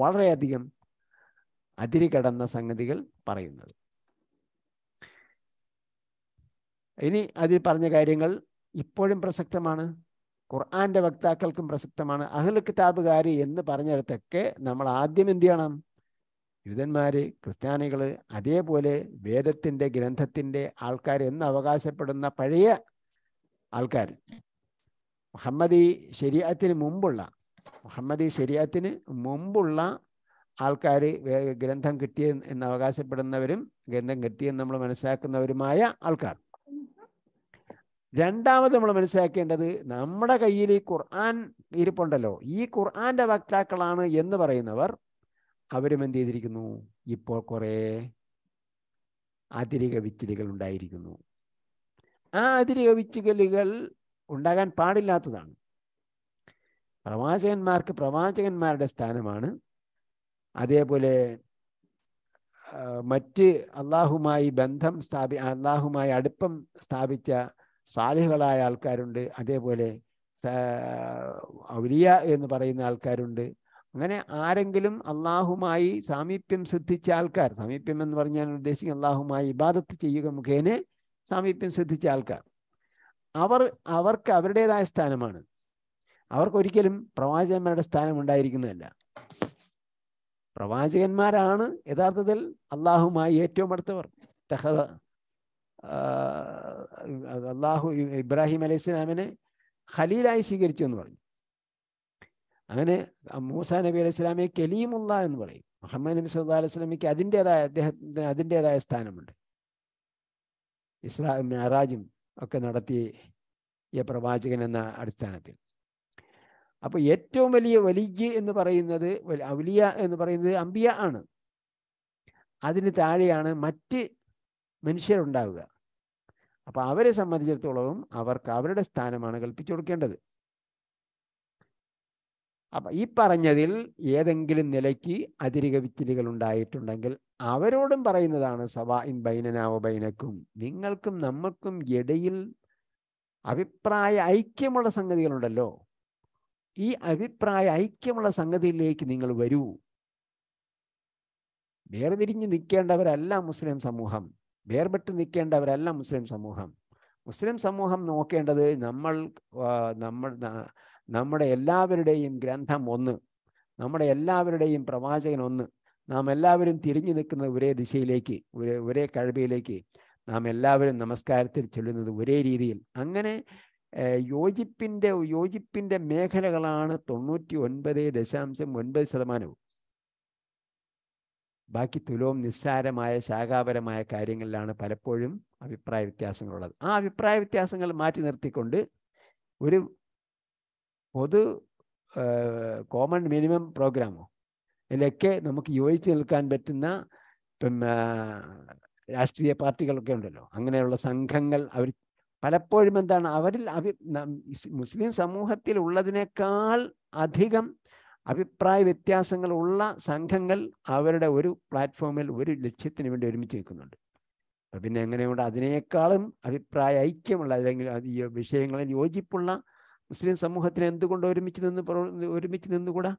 വളരെയധികം അതിരി കടന്ന സംഗതികൾ പറയുന്നത് ഇനി അതിൽ പറഞ്ഞ കാര്യങ്ങൾ ഇപ്പോഴും പ്രസക്തമാണ് ഖുർആാന്റെ വക്താക്കൾക്കും പ്രസക്തമാണ് അഹ്ലു കിതാബുകാരി എന്ന് പറഞ്ഞിടത്തൊക്കെ നമ്മൾ ആദ്യം എന്ത് ചെയ്യണം യൂതന്മാർ ക്രിസ്ത്യാനികൾ അതേപോലെ വേദത്തിൻ്റെ ഗ്രന്ഥത്തിൻ്റെ ആൾക്കാർ എന്ന് അവകാശപ്പെടുന്ന പഴയ ആൾക്കാർ മുഹമ്മദി ശരിയത്തിന് മുമ്പുള്ള മുഹമ്മദി ശരിയത്തിന് മുമ്പുള്ള ആൾക്കാർ ഗ്രന്ഥം കിട്ടിയ എന്ന് അവകാശപ്പെടുന്നവരും ഗ്രന്ഥം കിട്ടിയെന്ന് നമ്മൾ മനസ്സിലാക്കുന്നവരുമായ ആൾക്കാർ രണ്ടാമത് നമ്മൾ മനസ്സിലാക്കേണ്ടത് നമ്മുടെ കയ്യിൽ ഈ ഖുർആൻ ഇരിപ്പുണ്ടല്ലോ ഈ ഖുർആന്റെ വക്താക്കളാണ് എന്ന് പറയുന്നവർ അവരും എന്ത് ചെയ്തിരിക്കുന്നു ഇപ്പോൾ കുറേ അതിരിക വിച്ചിലുകൾ ഉണ്ടായിരിക്കുന്നു ആ അതിരിക വിച്ചുകലുകൾ ഉണ്ടാകാൻ പാടില്ലാത്തതാണ് പ്രവാചകന്മാർക്ക് പ്രവാചകന്മാരുടെ സ്ഥാനമാണ് അതേപോലെ മറ്റ് അള്ളാഹുമായി ബന്ധം സ്ഥാപി അള്ളാഹുമായി അടുപ്പം സ്ഥാപിച്ച സാലിഹുകളായ ആൾക്കാരുണ്ട് അതേപോലെ ഔലിയ എന്ന് പറയുന്ന ആൾക്കാരുണ്ട് അങ്ങനെ ആരെങ്കിലും അള്ളാഹുമായി സാമീപ്യം സിദ്ധിച്ച ആൾക്കാർ സാമീപ്യം എന്ന് പറഞ്ഞാൽ ഉദ്ദേശിക്കും അള്ളാഹുമായി ഇബാദത്ത് ചെയ്യുക മുഖേന സാമീപ്യം സിദ്ധിച്ച ആൾക്കാർ അവർ അവർക്ക് അവരുടേതായ സ്ഥാനമാണ് അവർക്കൊരിക്കലും പ്രവാചകന്മാരുടെ സ്ഥാനം ഉണ്ടായിരിക്കുന്നതല്ല പ്രവാചകന്മാരാണ് യഥാർത്ഥത്തിൽ അള്ളാഹുമായി ഏറ്റവും അടുത്തവർ തഹദ അള്ളാഹു ഇബ്രാഹിം അലൈഹി സ്വലാമിനെ ഖലീലായി സ്വീകരിച്ചു എന്ന് പറഞ്ഞു അങ്ങനെ മൂസ നബി അലൈഹി സ്വലാമിയെ കലീമുള്ള എന്ന് പറയും മുഹമ്മദ് നബി സല്ലു അലൈഹി സ്വലാമിക്ക് അതിൻ്റെതായ അദ്ദേഹത്തിന് അതിൻ്റെതായ സ്ഥാനമുണ്ട് ഇസ്ലാം മെഹറാജും ഒക്കെ നടത്തിയ പ്രവാചകൻ എന്ന അടിസ്ഥാനത്തിൽ അപ്പോൾ ഏറ്റവും വലിയ വലിയ എന്ന് പറയുന്നത് അവലിയ എന്ന് പറയുന്നത് അമ്പിയ ആണ് അതിന് താഴെയാണ് മറ്റ് മനുഷ്യരുണ്ടാവുക അപ്പോൾ അവരെ സംബന്ധിച്ചിടത്തോളവും അവർക്ക് അവരുടെ സ്ഥാനമാണ് കൽപ്പിച്ചു കൊടുക്കേണ്ടത് അപ്പം ഈ പറഞ്ഞതിൽ ഏതെങ്കിലും നിലയ്ക്ക് അതിരുക വിത്തിരികൾ ഉണ്ടായിട്ടുണ്ടെങ്കിൽ അവരോടും പറയുന്നതാണ് സവാ ഇൻ ബൈനനാവോ ബൈനക്കും നിങ്ങൾക്കും നമ്മൾക്കും ഇടയിൽ അഭിപ്രായ ഐക്യമുള്ള സംഗതികളുണ്ടല്ലോ ഈ അഭിപ്രായ ഐക്യമുള്ള സംഗതിയിലേക്ക് നിങ്ങൾ വരൂ വേർതിരിഞ്ഞ് നിൽക്കേണ്ടവരല്ല മുസ്ലിം സമൂഹം വേർപെട്ട് നിൽക്കേണ്ടവരല്ല മുസ്ലിം സമൂഹം മുസ്ലിം സമൂഹം നോക്കേണ്ടത് നമ്മൾ നമ്മൾ നമ്മുടെ എല്ലാവരുടെയും ഗ്രന്ഥം ഒന്ന് നമ്മുടെ എല്ലാവരുടെയും പ്രവാചകൻ ഒന്ന് നാം എല്ലാവരും തിരിഞ്ഞു നിൽക്കുന്ന ഒരേ ദിശയിലേക്ക് ഒരേ കഴിവയിലേക്ക് നാം എല്ലാവരും നമസ്കാരത്തിൽ ചൊല്ലുന്നത് ഒരേ രീതിയിൽ അങ്ങനെ യോജിപ്പിൻ്റെ യോജിപ്പിൻ്റെ മേഖലകളാണ് തൊണ്ണൂറ്റി ഒൻപത് ദശാംശം ഒൻപത് ശതമാനവും ബാക്കി തുലവും നിസ്സാരമായ ശാഖാപരമായ കാര്യങ്ങളിലാണ് പലപ്പോഴും അഭിപ്രായ വ്യത്യാസങ്ങളുള്ളത് ആ അഭിപ്രായ വ്യത്യാസങ്ങൾ മാറ്റി നിർത്തിക്കൊണ്ട് ഒരു പൊതു കോമൺ മിനിമം പ്രോഗ്രാമോ ഇതിലൊക്കെ നമുക്ക് യോജിച്ച് നിൽക്കാൻ പറ്റുന്ന പിന്നെ രാഷ്ട്രീയ പാർട്ടികളൊക്കെ ഉണ്ടല്ലോ അങ്ങനെയുള്ള സംഘങ്ങൾ അവർ പലപ്പോഴും എന്താണ് അവരിൽ അഭി മുസ്ലിം സമൂഹത്തിൽ ഉള്ളതിനേക്കാൾ അധികം അഭിപ്രായ വ്യത്യാസങ്ങൾ ഉള്ള സംഘങ്ങൾ അവരുടെ ഒരു പ്ലാറ്റ്ഫോമിൽ ഒരു ലക്ഷ്യത്തിന് വേണ്ടി ഒരുമിച്ച് നിൽക്കുന്നുണ്ട് അപ്പം പിന്നെ എങ്ങനെയുണ്ട് അതിനേക്കാളും അഭിപ്രായ ഐക്യമുള്ള അല്ലെങ്കിൽ അത് ഈ വിഷയങ്ങളിൽ യോജിപ്പുള്ള മുസ്ലിം സമൂഹത്തിന് എന്തുകൊണ്ട് ഒരുമിച്ച് നിന്ന് ഒരുമിച്ച് നിന്നുകൂടാ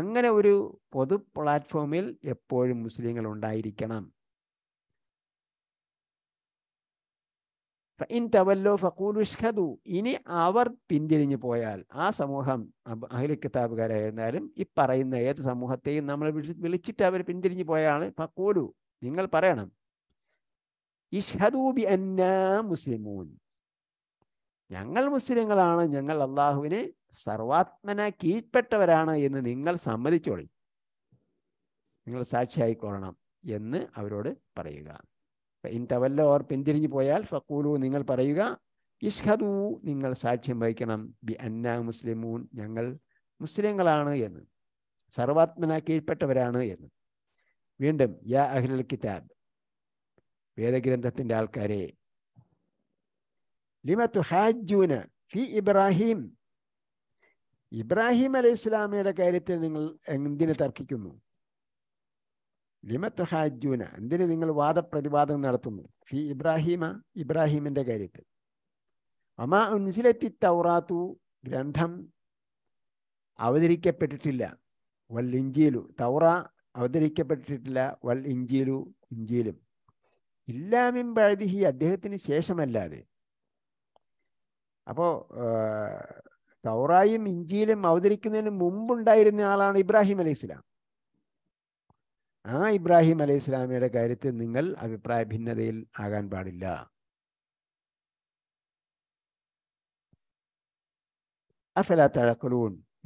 അങ്ങനെ ഒരു പൊതു പ്ലാറ്റ്ഫോമിൽ എപ്പോഴും മുസ്ലിങ്ങൾ ഉണ്ടായിരിക്കണം ഇൻ തവല്ലോ ഫക്കൂലുഷ്ഖദു ഇനി അവർ പിന്തിരിഞ്ഞു പോയാൽ ആ സമൂഹം അഹിലി കിതാബുകാരായിരുന്നാലും ഈ പറയുന്ന ഏത് സമൂഹത്തെയും നമ്മൾ വിളിച്ചിട്ട് അവർ പിന്തിരിഞ്ഞു പോയാണ് ഫക്കൂലു നിങ്ങൾ പറയണം ഇഷ്ഹദൂബി അന്നാ മുസ്ലിമൂൻ ഞങ്ങൾ മുസ്ലിങ്ങളാണ് ഞങ്ങൾ അള്ളാഹുവിനെ സർവാത്മന കീഴ്പ്പെട്ടവരാണ് എന്ന് നിങ്ങൾ സമ്മതിച്ചോളി നിങ്ങൾ സാക്ഷിയായിക്കൊള്ളണം എന്ന് അവരോട് പറയുക ഇൻ തവല്ല ഓർ പിന്തിരിഞ്ഞു പോയാൽ ഫക്കൂലു നിങ്ങൾ പറയുക ഇഷ്ഹദു നിങ്ങൾ സാക്ഷ്യം വഹിക്കണം ബി അന്ന മുസ്ലിമൂൻ ഞങ്ങൾ മുസ്ലിങ്ങളാണ് എന്ന് സർവാത്മന കീഴ്പ്പെട്ടവരാണ് എന്ന് വീണ്ടും യാ അഹ്ലുൽ കിതാബ് വേദഗ്രന്ഥത്തിൻ്റെ ആൾക്കാരെ ലിമ ഹാജൂന ഫി ഇബ്രാഹിം ഇബ്രാഹിം അലൈഹി ഇസ്ലാമിയുടെ കാര്യത്തിൽ നിങ്ങൾ എന്തിന് തർക്കിക്കുന്നു ലിമത്ത് ഹാജൂന എന്തിന് നിങ്ങൾ വാദപ്രതിവാദം നടത്തുന്നു ഫി ഇബ്രാഹിമ ഇബ്രാഹിമിൻ്റെ കാര്യത്തിൽ അമാ ഉൻസിലെത്തി തൗറാത്തു ഗ്രന്ഥം അവതരിക്കപ്പെട്ടിട്ടില്ല വൽ ഇഞ്ചിയിലു തൗറ അവതരിക്കപ്പെട്ടിട്ടില്ല വൽ ഇഞ്ചിയിലു ഇഞ്ചിയിലും ഇല്ലാമിൻ പഴുതിഹി അദ്ദേഹത്തിന് ശേഷമല്ലാതെ അപ്പോൾ തൗറായും ഇഞ്ചിയിലും അവതരിക്കുന്നതിന് മുമ്പുണ്ടായിരുന്ന ആളാണ് ഇബ്രാഹിം അലൈഹി ഇസ്ലാം ആ ഇബ്രാഹിം അലൈഹി ഇസ്ലാമിയുടെ കാര്യത്തിൽ നിങ്ങൾ അഭിപ്രായ ഭിന്നതയിൽ ആകാൻ പാടില്ല അഫലാ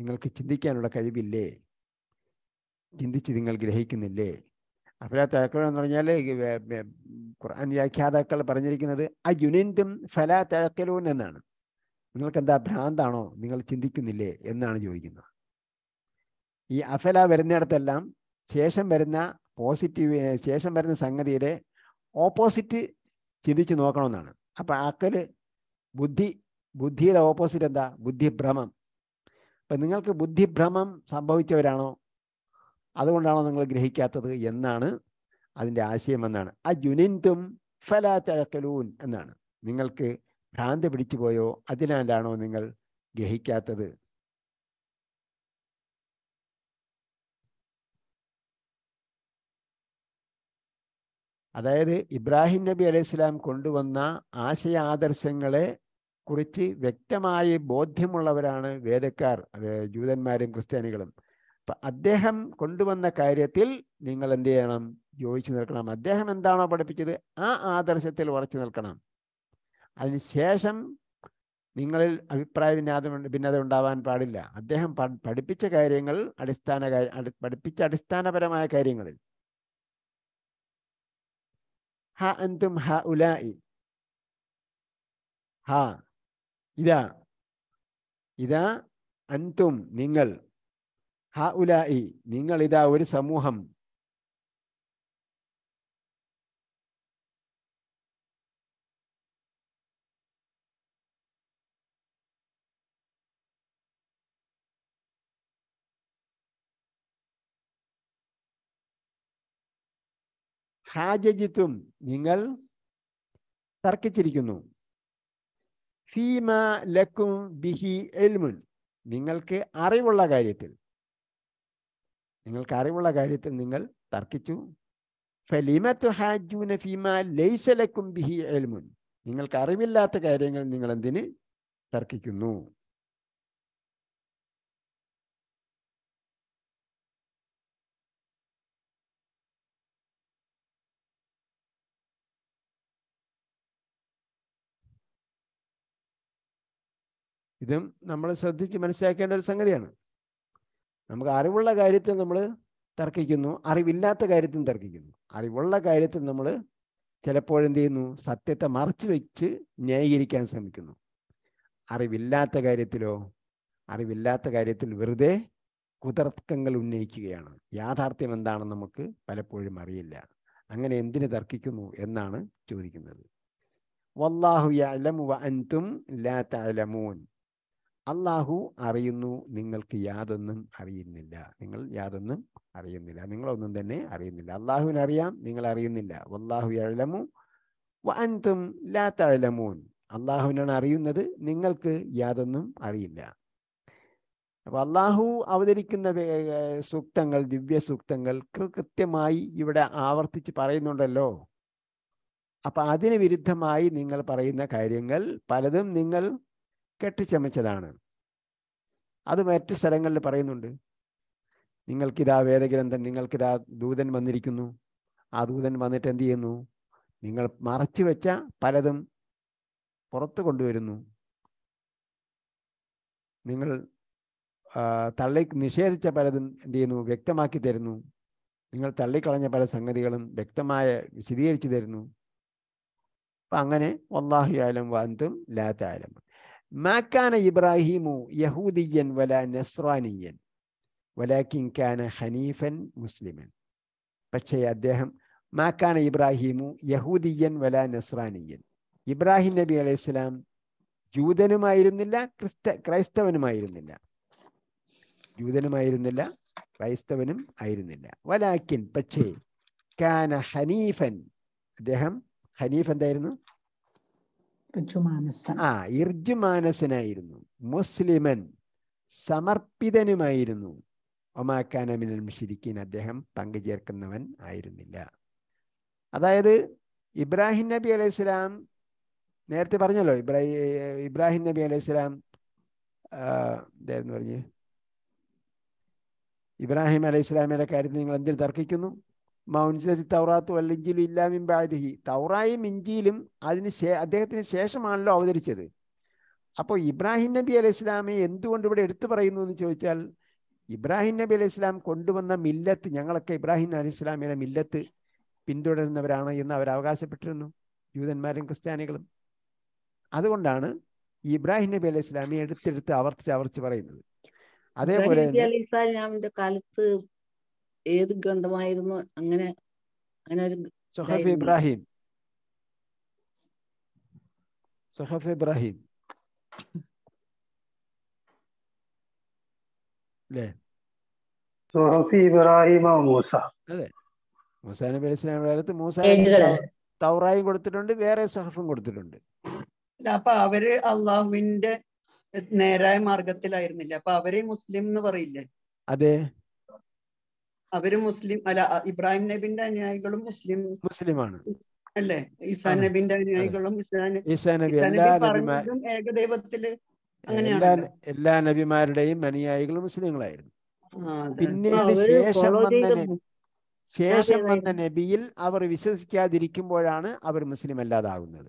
നിങ്ങൾക്ക് ചിന്തിക്കാനുള്ള കഴിവില്ലേ ചിന്തിച്ച് നിങ്ങൾ ഗ്രഹിക്കുന്നില്ലേ അഫലാ തഴക്കലൂൺ എന്ന് പറഞ്ഞാൽ ഖുർആൻ വ്യാഖ്യാതാക്കൾ പറഞ്ഞിരിക്കുന്നത് അ യുനിന്തും ഫലാ തഴക്കലൂൺ എന്നാണ് നിങ്ങൾക്ക് എന്താ ഭ്രാന്താണോ നിങ്ങൾ ചിന്തിക്കുന്നില്ലേ എന്നാണ് ചോദിക്കുന്നത് ഈ അഫല വരുന്നിടത്തെല്ലാം ശേഷം വരുന്ന പോസിറ്റീവ് ശേഷം വരുന്ന സംഗതിയുടെ ഓപ്പോസിറ്റ് ചിന്തിച്ച് നോക്കണമെന്നാണ് അപ്പം അക്കല് ബുദ്ധി ബുദ്ധിയുടെ ഓപ്പോസിറ്റ് എന്താ ബുദ്ധിഭ്രമം അപ്പം നിങ്ങൾക്ക് ബുദ്ധിഭ്രമം സംഭവിച്ചവരാണോ അതുകൊണ്ടാണോ നിങ്ങൾ ഗ്രഹിക്കാത്തത് എന്നാണ് അതിൻ്റെ എന്നാണ് ആ ജുനിന്തും ഫലാ തഴക്കലൂൻ എന്നാണ് നിങ്ങൾക്ക് ഭ്രാന്ത് പിടിച്ചുപോയോ അതിനാലാണോ നിങ്ങൾ ഗ്രഹിക്കാത്തത് അതായത് ഇബ്രാഹിം നബി അലൈഹി സ്വലാം കൊണ്ടുവന്ന ആശയാദർശങ്ങളെ കുറിച്ച് വ്യക്തമായി ബോധ്യമുള്ളവരാണ് വേദക്കാർ അത് ജൂതന്മാരും ക്രിസ്ത്യാനികളും അപ്പം അദ്ദേഹം കൊണ്ടുവന്ന കാര്യത്തിൽ നിങ്ങൾ എന്ത് ചെയ്യണം യോജിച്ചു നിൽക്കണം അദ്ദേഹം എന്താണോ പഠിപ്പിച്ചത് ആ ആദർശത്തിൽ ഉറച്ചു നിൽക്കണം അതിനുശേഷം നിങ്ങളിൽ അഭിപ്രായ വിനാദം ഭിന്നത ഉണ്ടാവാൻ പാടില്ല അദ്ദേഹം പഠിപ്പിച്ച കാര്യങ്ങൾ അടിസ്ഥാന പഠിപ്പിച്ച അടിസ്ഥാനപരമായ കാര്യങ്ങളിൽ ഹ അന്തും ഹ ഉലായി ഹ ഇതാ ഇതാ അന്തും നിങ്ങൾ ഹ ഉലായി നിങ്ങൾ ഇതാ ഒരു സമൂഹം ഹാജജിത്തും നിങ്ങൾ തർക്കിച്ചിരിക്കുന്നു ഫീമ ലക്കും ബിഹി എൽമുൻ നിങ്ങൾക്ക് അറിവുള്ള കാര്യത്തിൽ നിങ്ങൾക്ക് അറിവുള്ള കാര്യത്തിൽ നിങ്ങൾ തർക്കിച്ചു ഫലിമത്തു ഹാജൂന ഫീമ ലൈസലക്കും ബിഹി എൽമുൻ നിങ്ങൾക്ക് അറിവില്ലാത്ത കാര്യങ്ങൾ നിങ്ങൾ എന്തിന് തർക്കിക്കുന്നു ഇതും നമ്മൾ ശ്രദ്ധിച്ച് മനസ്സിലാക്കേണ്ട ഒരു സംഗതിയാണ് നമുക്ക് അറിവുള്ള കാര്യത്തിൽ നമ്മൾ തർക്കിക്കുന്നു അറിവില്ലാത്ത കാര്യത്തിൽ തർക്കിക്കുന്നു അറിവുള്ള കാര്യത്തിൽ നമ്മൾ ചിലപ്പോഴെന്ത് ചെയ്യുന്നു സത്യത്തെ മറച്ചു വെച്ച് ന്യായീകരിക്കാൻ ശ്രമിക്കുന്നു അറിവില്ലാത്ത കാര്യത്തിലോ അറിവില്ലാത്ത കാര്യത്തിൽ വെറുതെ കുതർക്കങ്ങൾ ഉന്നയിക്കുകയാണ് യാഥാർത്ഥ്യം എന്താണെന്ന് നമുക്ക് പലപ്പോഴും അറിയില്ല അങ്ങനെ എന്തിന് തർക്കിക്കുന്നു എന്നാണ് ചോദിക്കുന്നത് വല്ലാഹു അലമു അൻതും ലാ തലമൂൻ അള്ളാഹു അറിയുന്നു നിങ്ങൾക്ക് യാതൊന്നും അറിയുന്നില്ല നിങ്ങൾ യാതൊന്നും അറിയുന്നില്ല നിങ്ങളൊന്നും തന്നെ അറിയുന്നില്ല അള്ളാഹുവിന് അറിയാം നിങ്ങൾ അറിയുന്നില്ല വല്ലാഹു അഴലമു വാൻതും ലാത്തഴലമൂൻ അള്ളാഹുവിനാണ് അറിയുന്നത് നിങ്ങൾക്ക് യാതൊന്നും അറിയില്ല അപ്പൊ അള്ളാഹു അവതരിക്കുന്ന സൂക്തങ്ങൾ ദിവ്യ സൂക്തങ്ങൾ കൃത്യമായി ഇവിടെ ആവർത്തിച്ച് പറയുന്നുണ്ടല്ലോ അപ്പൊ അതിന് വിരുദ്ധമായി നിങ്ങൾ പറയുന്ന കാര്യങ്ങൾ പലതും നിങ്ങൾ കെട്ടിച്ചമച്ചതാണ് അത് മറ്റ് സ്ഥലങ്ങളിൽ പറയുന്നുണ്ട് നിങ്ങൾക്കിതാ വേദഗ്രന്ഥം നിങ്ങൾക്കിതാ ദൂതൻ വന്നിരിക്കുന്നു ആ ദൂതൻ വന്നിട്ട് എന്ത് ചെയ്യുന്നു നിങ്ങൾ മറച്ചു വെച്ച പലതും പുറത്തു കൊണ്ടുവരുന്നു നിങ്ങൾ തള്ളി നിഷേധിച്ച പലതും എന്ത് ചെയ്യുന്നു വ്യക്തമാക്കി തരുന്നു നിങ്ങൾ തള്ളിക്കളഞ്ഞ പല സംഗതികളും വ്യക്തമായ വിശദീകരിച്ചു തരുന്നു അപ്പം അങ്ങനെ ഒന്നാഹിയാലും ആയാലും വന്തും ലാത്തായാലും മാക്കാന ഇബ്രാഹിമു യഹൂദിയൻ വല നസ്രാനിയൻ വലാക്കിൻ കാന ഹനീഫൻ മുസ്ലിമൻ പക്ഷേ അദ്ദേഹം മാക്കാന ഇബ്രാഹിമു യഹൂദിയൻ വല നസ്രാനിയൻ ഇബ്രാഹിം നബി അലൈഹി സ്വലാം ജൂതനുമായിരുന്നില്ല ക്രിസ്ത ക്രൈസ്തവനുമായിരുന്നില്ല ജൂതനുമായിരുന്നില്ല ക്രൈസ്തവനും ആയിരുന്നില്ല വലാക്കിൻ പക്ഷേ കാന ഖനീഫൻ അദ്ദേഹം ഖനീഫ് എന്തായിരുന്നു ആ ഇർജുമാനസനായിരുന്നു മുസ്ലിമൻ സമർപ്പിതനുമായിരുന്നു ഒമാക്കാനമിനൽ മുഷിരിക്കീൻ അദ്ദേഹം പങ്കുചേർക്കുന്നവൻ ആയിരുന്നില്ല അതായത് ഇബ്രാഹിം നബി അലൈഹി സ്വലാം നേരത്തെ പറഞ്ഞല്ലോ ഇബ്രാഹിം ഇബ്രാഹിം നബി അലൈഹി സ്വലാം എന്തായിരുന്നു പറഞ്ഞ് ഇബ്രാഹിം അലൈഹി സ്വലാമിയുടെ കാര്യത്തിൽ നിങ്ങൾ എന്തിൽ തർക്കിക്കുന്നു മൗൻസിലി തൗറാത്ത് വല്ലിഞ്ചിലും ഇല്ലാമിൻ ബാദിഹി തൗറായും ഇഞ്ചിയിലും അതിന് ശേ അദ്ദേഹത്തിന് ശേഷമാണല്ലോ അവതരിച്ചത് അപ്പോൾ ഇബ്രാഹിം നബി അലൈഹി ഇസ്ലാമെ എന്തുകൊണ്ട് ഇവിടെ എടുത്തു പറയുന്നു എന്ന് ചോദിച്ചാൽ ഇബ്രാഹിം നബി അലൈഹി ഇസ്ലാം കൊണ്ടുവന്ന മില്ലത്ത് ഞങ്ങളൊക്കെ ഇബ്രാഹിം അലൈഹി ഇസ്ലാമിയുടെ മില്ലത്ത് പിന്തുടരുന്നവരാണ് എന്ന് അവർ അവകാശപ്പെട്ടിരുന്നു യൂതന്മാരും ക്രിസ്ത്യാനികളും അതുകൊണ്ടാണ് ഇബ്രാഹിം നബി അലൈഹി ഇസ്ലാമിയെ എടുത്തെടുത്ത് ആവർത്തിച്ച് ആവർത്തിച്ച് പറയുന്നത് അതേപോലെ കാലത്ത് ഏത് ഗ്രന്ഥമായിരുന്നു അങ്ങനെ അങ്ങനെ ഒരു സഹഫ് ഇബ്രാഹിം സഹഫ് ഇബ്രാഹിം മൂസ അതെ തൗറായും കൊടുത്തിട്ടുണ്ട് വേറെ സഹഫും കൊടുത്തിട്ടുണ്ട് അപ്പൊ അവര് അള്ളാഹുവിന്റെ നേരായ മാർഗത്തിലായിരുന്നില്ല അപ്പൊ അവരെ മുസ്ലിം എന്ന് പറയില്ലേ അതെ അവര് മുസ്ലിം അല്ല ഇബ്രാഹിം നബിന്റെ അനുയായികളും മുസ്ലിം മുസ്ലിമാണ് അല്ലേ ഈസാ നബിന്റെ അനുയായികളും ഈസാ നബി പറഞ്ഞതും ഏകദൈവത്തില് എല്ലാ എല്ലാ നബിമാരുടെയും അനുയായികളും മുസ്ലിങ്ങളായിരുന്നു പിന്നീട് ശേഷം വന്ന ശേഷം വന്ന നബിയിൽ അവർ വിശ്വസിക്കാതിരിക്കുമ്പോഴാണ് അവർ മുസ്ലിം അല്ലാതാകുന്നത്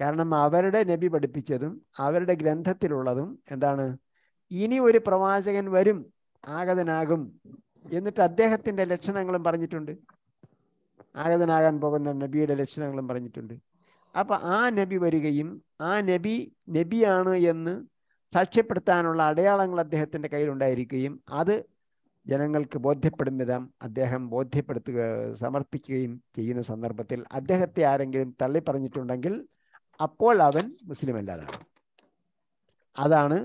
കാരണം അവരുടെ നബി പഠിപ്പിച്ചതും അവരുടെ ഗ്രന്ഥത്തിലുള്ളതും എന്താണ് ഇനി ഒരു പ്രവാചകൻ വരും ആഗതനാകും എന്നിട്ട് അദ്ദേഹത്തിന്റെ ലക്ഷണങ്ങളും പറഞ്ഞിട്ടുണ്ട് ആഗതനാകാൻ പോകുന്ന നബിയുടെ ലക്ഷണങ്ങളും പറഞ്ഞിട്ടുണ്ട് അപ്പൊ ആ നബി വരികയും ആ നബി നബിയാണ് എന്ന് സാക്ഷ്യപ്പെടുത്താനുള്ള അടയാളങ്ങൾ അദ്ദേഹത്തിന്റെ കയ്യിലുണ്ടായിരിക്കുകയും അത് ജനങ്ങൾക്ക് ബോധ്യപ്പെടും വിധം അദ്ദേഹം ബോധ്യപ്പെടുത്തുക സമർപ്പിക്കുകയും ചെയ്യുന്ന സന്ദർഭത്തിൽ അദ്ദേഹത്തെ ആരെങ്കിലും തള്ളി പറഞ്ഞിട്ടുണ്ടെങ്കിൽ അപ്പോൾ അവൻ മുസ്ലിം അല്ലാതാണ് അതാണ്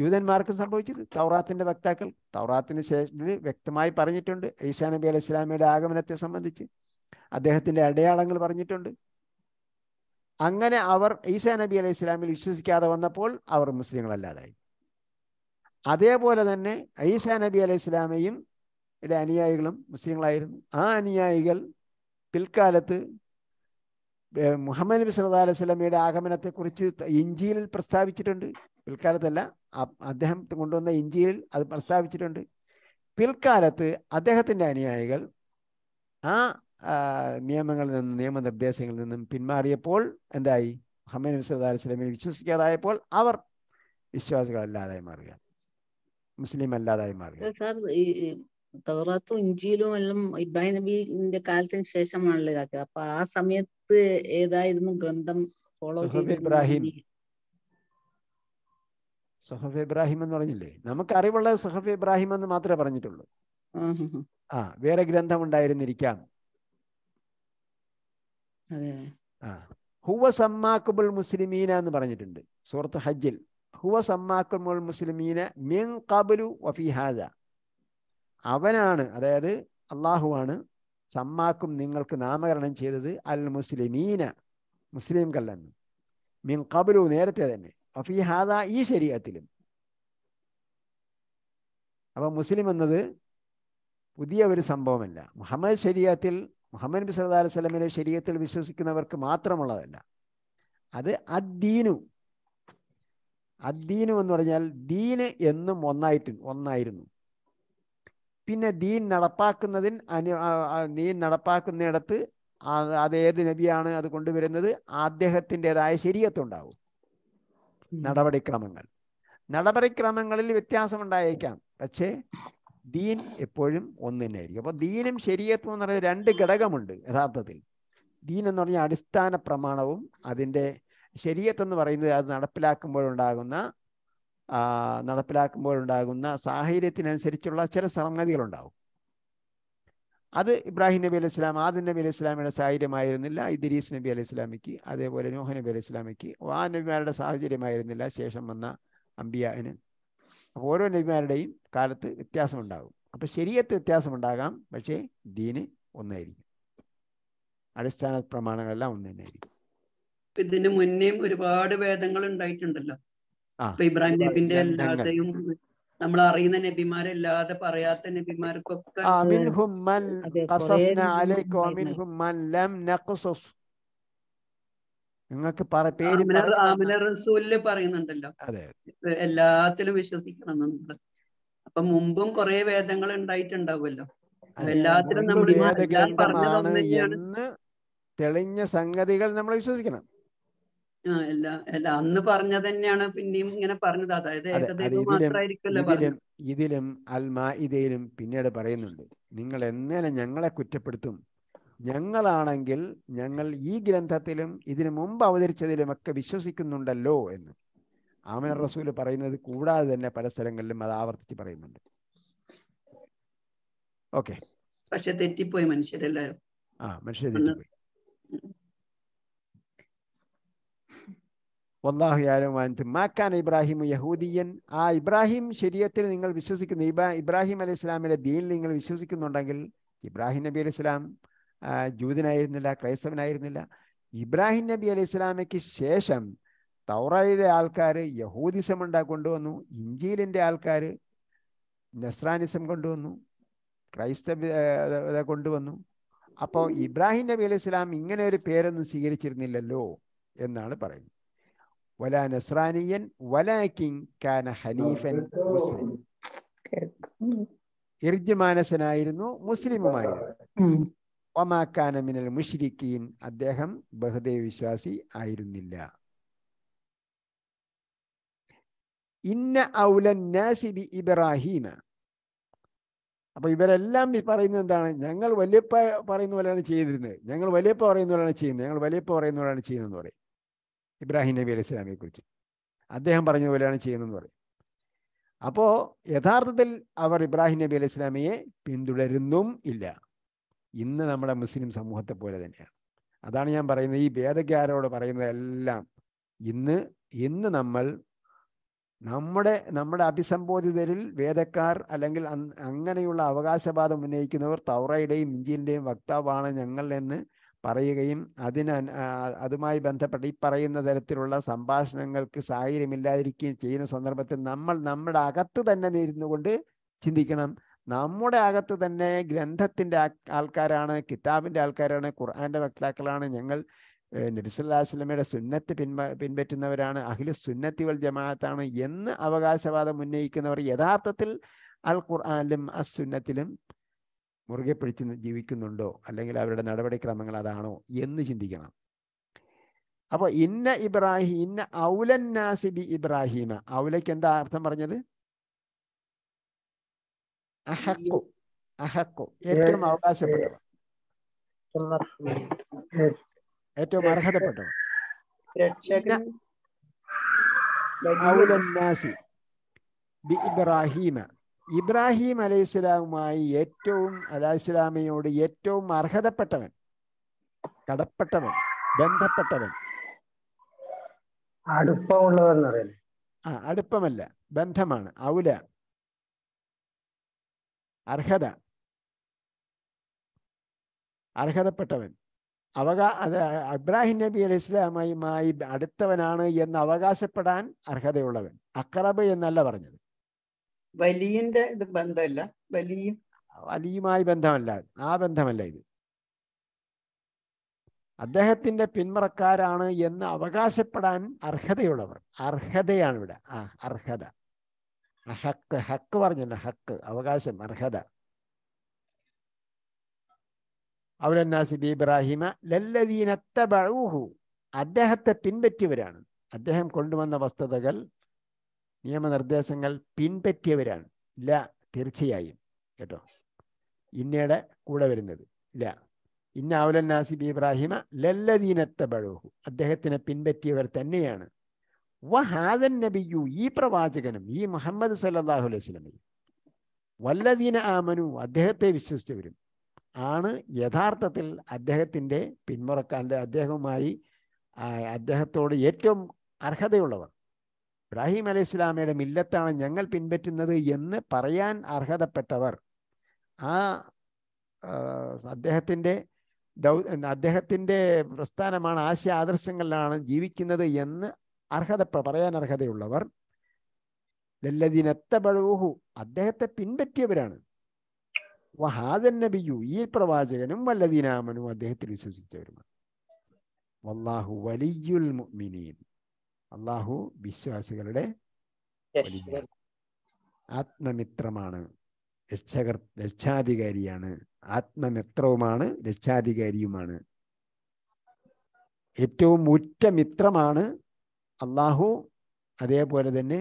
ജൂതന്മാർക്കും സംഭവിച്ചത് തൗറാത്തിന്റെ വക്താക്കൾ തൗറാത്തിന് ശേഷം വ്യക്തമായി പറഞ്ഞിട്ടുണ്ട് ഈശാ നബി അലൈഹി ഇസ്ലാമിയുടെ ആഗമനത്തെ സംബന്ധിച്ച് അദ്ദേഹത്തിന്റെ അടയാളങ്ങൾ പറഞ്ഞിട്ടുണ്ട് അങ്ങനെ അവർ ഈസാ നബി അലൈഹി ഇസ്ലാമിൽ വിശ്വസിക്കാതെ വന്നപ്പോൾ അവർ മുസ്ലിങ്ങളല്ലാതായി അതേപോലെ തന്നെ ഈസാ നബി അലൈഹി ഇസ്ലാമയും ഇവിടെ അനുയായികളും മുസ്ലിങ്ങളായിരുന്നു ആ അനുയായികൾ പിൽക്കാലത്ത് മുഹമ്മദ് നബി സലഹ് അലൈഹി സ്വലമയുടെ ആഗമനത്തെക്കുറിച്ച് ഇഞ്ചിയിൽ പ്രസ്താവിച്ചിട്ടുണ്ട് പിൽക്കാലത്തല്ല അദ്ദേഹം കൊണ്ടുവന്ന ഇഞ്ചിയിൽ അത് പ്രസ്താവിച്ചിട്ടുണ്ട് പിൽക്കാലത്ത് അദ്ദേഹത്തിൻ്റെ അനുയായികൾ ആ നിയമങ്ങളിൽ നിന്നും നിയമനിർദ്ദേശങ്ങളിൽ നിന്നും പിന്മാറിയപ്പോൾ എന്തായി മുഹമ്മദ് നബി സല്ലാ വിശ്വസിക്കാതായപ്പോൾ അവർ വിശ്വാസികളല്ലാതായി മാറുക മുസ്ലിം അല്ലാതായി മാറുക ഇഞ്ചിയിലും എല്ലാം ഇബ്രാഹിം നബിന്റെ കാലത്തിന് ശേഷമാണല്ലോ ഇതാക്കിയത് അപ്പൊ ആ സമയത്ത് ഏതായിരുന്നു ഗ്രന്ഥം ഫോളോ ഇബ്രാഹിം സഹഫ് ഇബ്രാഹിം എന്ന് പറഞ്ഞില്ലേ നമുക്ക് അറിവുള്ളത് സഹഫ് ഇബ്രാഹിം എന്ന് മാത്രമേ പറഞ്ഞിട്ടുള്ളൂ ആ വേറെ ഗ്രന്ഥം ഉണ്ടായിരുന്നിരിക്കാം ആ ഹുവ സമ്മാക്കുബുൽ മുസ്ലിമീന എന്ന് പറഞ്ഞിട്ടുണ്ട് സുഹൃത്ത് ഹജ്ജിൽ ഹുവ സമ്മാക്കുബുൽ മുസ്ലിമീന മിൻ കബുലു വഫിഹാദ അവനാണ് അതായത് അള്ളാഹുവാണ് സമ്മാക്കും നിങ്ങൾക്ക് നാമകരണം ചെയ്തത് അൽ മുസ്ലിമീന മുസ്ലിംകളെന്ന് മിൻ കബുലു നേരത്തെ തന്നെ അപ്പം ഈ ഹാദ ഈ ശരീരത്തിലും അപ്പൊ മുസ്ലിം എന്നത് പുതിയ ഒരു സംഭവമല്ല മുഹമ്മദ് ശരീരത്തിൽ മുഹമ്മദ് നബി സല്ലാ സ്വലമിലെ ശരീരത്തിൽ വിശ്വസിക്കുന്നവർക്ക് മാത്രമുള്ളതല്ല അത് അദ്ദീനു അദ്ദീനു എന്ന് പറഞ്ഞാൽ ദീന് എന്നും ഒന്നായിട്ട് ഒന്നായിരുന്നു പിന്നെ ദീൻ നടപ്പാക്കുന്നതിൻ അനു ദീൻ നടപ്പാക്കുന്നിടത്ത് അത് ഏത് നബിയാണ് അത് കൊണ്ടുവരുന്നത് അദ്ദേഹത്തിൻ്റെതായ ശരീരത്തുണ്ടാവും നടപടിക്രമങ്ങൾ നടപടിക്രമങ്ങളിൽ വ്യത്യാസം ഉണ്ടായേക്കാം പക്ഷേ ദീൻ എപ്പോഴും ഒന്ന് തന്നെയായിരിക്കും അപ്പോൾ ദീനും ശരീരത്വം എന്ന് പറയുന്നത് രണ്ട് ഘടകമുണ്ട് യഥാർത്ഥത്തിൽ ദീൻ എന്ന് പറഞ്ഞ അടിസ്ഥാന പ്രമാണവും അതിൻ്റെ ശരീരത്വം എന്ന് പറയുന്നത് അത് നടപ്പിലാക്കുമ്പോഴുണ്ടാകുന്ന നടപ്പിലാക്കുമ്പോഴുണ്ടാകുന്ന സാഹചര്യത്തിനനുസരിച്ചുള്ള ചില സംഗതികളുണ്ടാവും അത് ഇബ്രാഹിം നബി അലൈഹി സ്വലാം ആദിൻ നബി അലൈഹി സ്വലാമിയുടെ സാഹചര്യമായിരുന്നില്ല ഇദ്രീസ് നബി അലൈഹി സ്വലാമിക്ക് അതേപോലെ നോഹ നബി അലൈഹി സ്വലാമിക്ക് ആ നബിമാരുടെ സാഹചര്യമായിരുന്നില്ല ശേഷം വന്ന അമ്പിയാന് അപ്പോൾ ഓരോ നബിമാരുടെയും കാലത്ത് വ്യത്യാസമുണ്ടാകും അപ്പോൾ ശരീരത്ത് വ്യത്യാസമുണ്ടാകാം പക്ഷേ ദീന് ഒന്നായിരിക്കും അടിസ്ഥാന പ്രമാണങ്ങളെല്ലാം ഒന്ന് തന്നെയായിരിക്കും ഇതിന് മുന്നേയും ഒരുപാട് വേദങ്ങൾ ഉണ്ടായിട്ടുണ്ടല്ലോ ഇബ്രാഹിം നബിന്റെ നമ്മൾ അറിയുന്ന നബിമാരല്ലാതെ പറയാത്ത നബിമാർക്കൊക്കെ നിങ്ങൾക്ക് പറയുന്നുണ്ടല്ലോ എല്ലാത്തിലും വിശ്വസിക്കണം നമ്മൾ അപ്പൊ മുമ്പും കുറെ വേദങ്ങൾ ഉണ്ടായിട്ടുണ്ടാവുമല്ലോ എല്ലാത്തിലും നമ്മൾ തെളിഞ്ഞ സംഗതികൾ നമ്മൾ വിശ്വസിക്കണം അല്ല അന്ന് പറഞ്ഞത് തന്നെയാണ് പിന്നെയും ഇങ്ങനെ പറഞ്ഞത് അതായത് ഏകദൈവം മാത്രമായിരിക്കുമല്ലോ ഇതിലും ഇതിലും അൽമായിതയിലും പിന്നീട് പറയുന്നുണ്ട് നിങ്ങൾ എന്നേനെ ഞങ്ങളെ കുറ്റപ്പെടുത്തും ഞങ്ങളാണെങ്കിൽ ഞങ്ങൾ ഈ ഗ്രന്ഥത്തിലും ഇതിനു മുമ്പ് അവതരിച്ചതിലും ഒക്കെ വിശ്വസിക്കുന്നുണ്ടല്ലോ എന്ന് ആമിന റസൂല് പറയുന്നത് കൂടാതെ തന്നെ പല സ്ഥലങ്ങളിലും അത് ആവർത്തിച്ച് പറയുന്നുണ്ട് ഓക്കെ പക്ഷെ തെറ്റിപ്പോയി മനുഷ്യരെല്ലാരും ആ മനുഷ്യർ തെറ്റിപ്പോയി വല്ലാഹുയാലുമാനത്ത് മാക്കാൻ ഇബ്രാഹിം യഹൂദിയൻ ആ ഇബ്രാഹിം ശരീരത്തിൽ നിങ്ങൾ വിശ്വസിക്കുന്ന ഇബ്രാ ഇബ്രാഹിം അലൈഹി ഇസ്ലാമിൻ്റെ ദീനിൽ നിങ്ങൾ വിശ്വസിക്കുന്നുണ്ടെങ്കിൽ ഇബ്രാഹിം നബി അലൈഹി ഇസ്ലാം ജൂതനായിരുന്നില്ല ക്രൈസ്തവനായിരുന്നില്ല ഇബ്രാഹിം നബി അലൈഹി ഇസ്ലാമയ്ക്ക് ശേഷം തൗറയിലെ ആൾക്കാർ യഹൂദിസം ഉണ്ടാ കൊണ്ടുവന്നു ഇഞ്ചീലിൻ്റെ ആൾക്കാർ നസ്രാനിസം കൊണ്ടുവന്നു ക്രൈസ്തവ കൊണ്ടുവന്നു അപ്പോൾ ഇബ്രാഹിം നബി അലൈഹി ഇസ്ലാം ഇങ്ങനെ ഒരു പേരൊന്നും സ്വീകരിച്ചിരുന്നില്ലല്ലോ എന്നാണ് പറയുന്നത് ولا نصرانيا ولكن كان حنيفا مسلم ഇർജുമാനസനായിരുന്നു മുസ്ലിമുമായിരുന്നു ഒമാക്കാന മിനൽ മുഷ്രിഖീൻ അദ്ദേഹം ബഹുദൈവ വിശ്വാസി ആയിരുന്നില്ല ഇന്ന ഔലൻ നാസിബി ഇബ്രാഹീമ അപ്പൊ ഇവരെല്ലാം പറയുന്നത് എന്താണ് ഞങ്ങൾ വലിയപ്പ പറയുന്ന പോലെയാണ് ചെയ്തിരുന്നത് ഞങ്ങൾ വലിയപ്പ പറയുന്ന പോലെയാണ് ചെയ്യുന്നത് ഞങ്ങൾ വലിയപ്പ പറയുന്ന പോലെയാണ് ചെയ്യുന്നതെന്ന് പറയും ഇബ്രാഹിം നബി അലൈഹി സ്വലാമിയെ കുറിച്ച് അദ്ദേഹം പറഞ്ഞ പോലെയാണ് ചെയ്യുന്നതെന്ന് പറയും അപ്പോൾ യഥാർത്ഥത്തിൽ അവർ ഇബ്രാഹിം നബി അലൈഹി സ്വലാമിയെ പിന്തുടരുന്നും ഇല്ല ഇന്ന് നമ്മുടെ മുസ്ലിം സമൂഹത്തെ പോലെ തന്നെയാണ് അതാണ് ഞാൻ പറയുന്നത് ഈ ഭേദക്കാരോട് പറയുന്നതെല്ലാം ഇന്ന് ഇന്ന് നമ്മൾ നമ്മുടെ നമ്മുടെ അഭിസംബോധിതരിൽ വേദക്കാർ അല്ലെങ്കിൽ അങ്ങനെയുള്ള അവകാശവാദം ഉന്നയിക്കുന്നവർ തൗറയുടെയും ഇഞ്ചിൻ്റെയും വക്താവാണ് ഞങ്ങൾ നിന്ന് പറയുകയും അതിന അതുമായി ബന്ധപ്പെട്ട് ഈ പറയുന്ന തരത്തിലുള്ള സംഭാഷണങ്ങൾക്ക് സാഹചര്യമില്ലാതിരിക്കുകയും ചെയ്യുന്ന സന്ദർഭത്തിൽ നമ്മൾ നമ്മുടെ അകത്ത് തന്നെ കൊണ്ട് ചിന്തിക്കണം നമ്മുടെ അകത്ത് തന്നെ ഗ്രന്ഥത്തിൻ്റെ ആൾക്കാരാണ് കിതാബിൻ്റെ ആൾക്കാരാണ് ഖുർആാൻ്റെ വക്താക്കളാണ് ഞങ്ങൾ നബിസുല്ലാസ്ലമയുടെ സുന്നത്ത് പിൻപ പിൻപറ്റുന്നവരാണ് അഖിലു സുന്നത്തി വൽ ജമാഅത്താണ് എന്ന് അവകാശവാദം ഉന്നയിക്കുന്നവർ യഥാർത്ഥത്തിൽ അൽ ഖുർആാനിലും അസുന്നത്തിലും മുറുകെ പിടിച്ച് ജീവിക്കുന്നുണ്ടോ അല്ലെങ്കിൽ അവരുടെ നടപടിക്രമങ്ങൾ അതാണോ എന്ന് ചിന്തിക്കണം അപ്പോൾ ഇന്ന ഇബ്രാഹിം ഇന്ന ഔലന്നാസി ബി ഇബ്രാഹിമ ഔലയ്ക്ക് എന്താ അർത്ഥം പറഞ്ഞത് അഹക്കു അഹക്കു ഏറ്റവും അവകാശപ്പെട്ടവർ ഏറ്റവും അർഹതപ്പെട്ടവർ ഔലന്നാസി ബി ഇബ്രാഹിമ ഇബ്രാഹിം അലൈഹി സ്വലാമുമായി ഏറ്റവും അലൈഹി സ്വലാമയോട് ഏറ്റവും അർഹതപ്പെട്ടവൻ കടപ്പെട്ടവൻ ബന്ധപ്പെട്ടവൻ ആ അടുപ്പമല്ല ബന്ധമാണ് ഔല അർഹത അർഹതപ്പെട്ടവൻ അവകാ അത് അബ്രാഹിം നബി അലൈഹി ഇസ്ലാമയുമായി അടുത്തവനാണ് എന്ന് അവകാശപ്പെടാൻ അർഹതയുള്ളവൻ അക്രബ് എന്നല്ല പറഞ്ഞത് വലിയന്റെ ഇത് ബന്ധമല്ല വലിയ വലിയുമായി ബന്ധമല്ല ആ ബന്ധമല്ല ഇത് അദ്ദേഹത്തിന്റെ പിന്മുറക്കാരാണ് എന്ന് അവകാശപ്പെടാൻ അർഹതയുള്ളവർ അർഹതയാണ് ഇവിടെ ആ അർഹത ഹക്ക് ഹക്ക് പറഞ്ഞല്ലോ ഹക്ക് അവകാശം അർഹത അവലന്നാസിബി ഇബ്രാഹിമ ലല്ലദീനത്തബഴൂഹു അദ്ദേഹത്തെ പിൻപറ്റിയവരാണ് അദ്ദേഹം കൊണ്ടുവന്ന വസ്തുതകൾ നിയമനിർദ്ദേശങ്ങൾ പിൻപറ്റിയവരാണ് ഇല്ല തീർച്ചയായും കേട്ടോ ഇന്നയുടെ കൂടെ വരുന്നത് ഇല്ല ഇന്ന ഔലൻ നാസിബ് ഇബ്രാഹിമ ലല്ലദീനത്തെ ബഴുഹു അദ്ദേഹത്തിനെ പിൻപറ്റിയവർ തന്നെയാണ് വഹാദൻ നബിയു ഈ പ്രവാചകനും ഈ മുഹമ്മദ് സല്ലാഹു അലൈഹി വല്ലദീന ആമനു അദ്ദേഹത്തെ വിശ്വസിച്ചവരും ആണ് യഥാർത്ഥത്തിൽ അദ്ദേഹത്തിൻ്റെ പിന്മുറക്കാൻ്റെ അദ്ദേഹവുമായി അദ്ദേഹത്തോട് ഏറ്റവും അർഹതയുള്ളവർ ഇബ്രാഹിം അലൈഹി ഇസ്ലാമയുടെ മില്ലത്താണ് ഞങ്ങൾ പിൻപറ്റുന്നത് എന്ന് പറയാൻ അർഹതപ്പെട്ടവർ ആ അദ്ദേഹത്തിൻ്റെ ദൗ അദ്ദേഹത്തിൻ്റെ പ്രസ്ഥാനമാണ് ആശയ ആദർശങ്ങളിലാണ് ജീവിക്കുന്നത് എന്ന് അർഹത പറയാൻ അർഹതയുള്ളവർ ലല്ലദിനത്തബഴൂഹു അദ്ദേഹത്തെ പിൻപറ്റിയവരാണ് വഹാദൻ നബിയു ഈ പ്രവാചകനും വല്ലദിനാമനും അദ്ദേഹത്തിൽ വിശ്വസിച്ചവരുമാണ് വല്ലാഹു വലിയുൽ മുഅ്മിനീൻ അള്ളാഹു വിശ്വാസികളുടെ ആത്മമിത്രമാണ് രക്ഷകർ രക്ഷാധികാരിയാണ് ആത്മമിത്രവുമാണ് രക്ഷാധികാരിയുമാണ് ഏറ്റവും ഉറ്റ മിത്രമാണ് അള്ളാഹു അതേപോലെ തന്നെ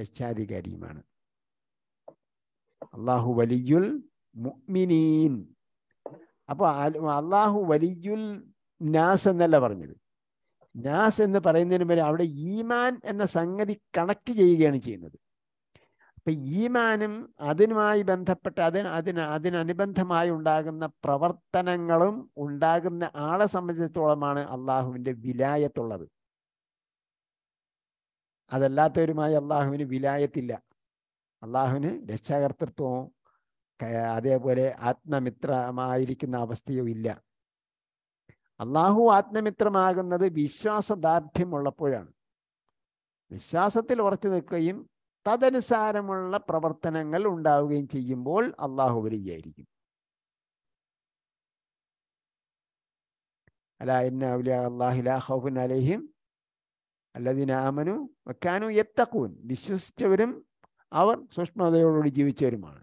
രക്ഷാധികാരിയുമാണ് അള്ളാഹു വലിയുൽ മുഅ്മിനീൻ അപ്പോൾ അള്ളാഹു വലിയുൽ നാസ് എന്നല്ല പറഞ്ഞത് നാസ് എന്ന് പറയുന്നതിന് മേലെ അവിടെ ഈമാൻ എന്ന സംഗതി കണക്ട് ചെയ്യുകയാണ് ചെയ്യുന്നത് അപ്പൊ ഈമാനും അതിനുമായി ബന്ധപ്പെട്ട് അതിന് അതിന് അതിനനുബന്ധമായി ഉണ്ടാകുന്ന പ്രവർത്തനങ്ങളും ഉണ്ടാകുന്ന ആളെ സംബന്ധിച്ചിടത്തോളമാണ് അള്ളാഹുവിന്റെ വിലായത്തുള്ളത് അതല്ലാത്തവരുമായി അള്ളാഹുവിന് വിലായത്തില്ല അള്ളാഹുവിന് രക്ഷാകർത്തൃത്വവും അതേപോലെ ആത്മമിത്രമായിരിക്കുന്ന അവസ്ഥയോ ഇല്ല അള്ളാഹു ആത്മമിത്രമാകുന്നത് വിശ്വാസദാർഢ്യമുള്ളപ്പോഴാണ് വിശ്വാസത്തിൽ ഉറച്ചു നിൽക്കുകയും തദനുസാരമുള്ള പ്രവർത്തനങ്ങൾ ഉണ്ടാവുകയും ചെയ്യുമ്പോൾ അള്ളാഹു വരികയായിരിക്കും അലാ വിശ്വസിച്ചവരും അവർ സൂക്ഷ്മതയോടുകൂടി ജീവിച്ചവരുമാണ്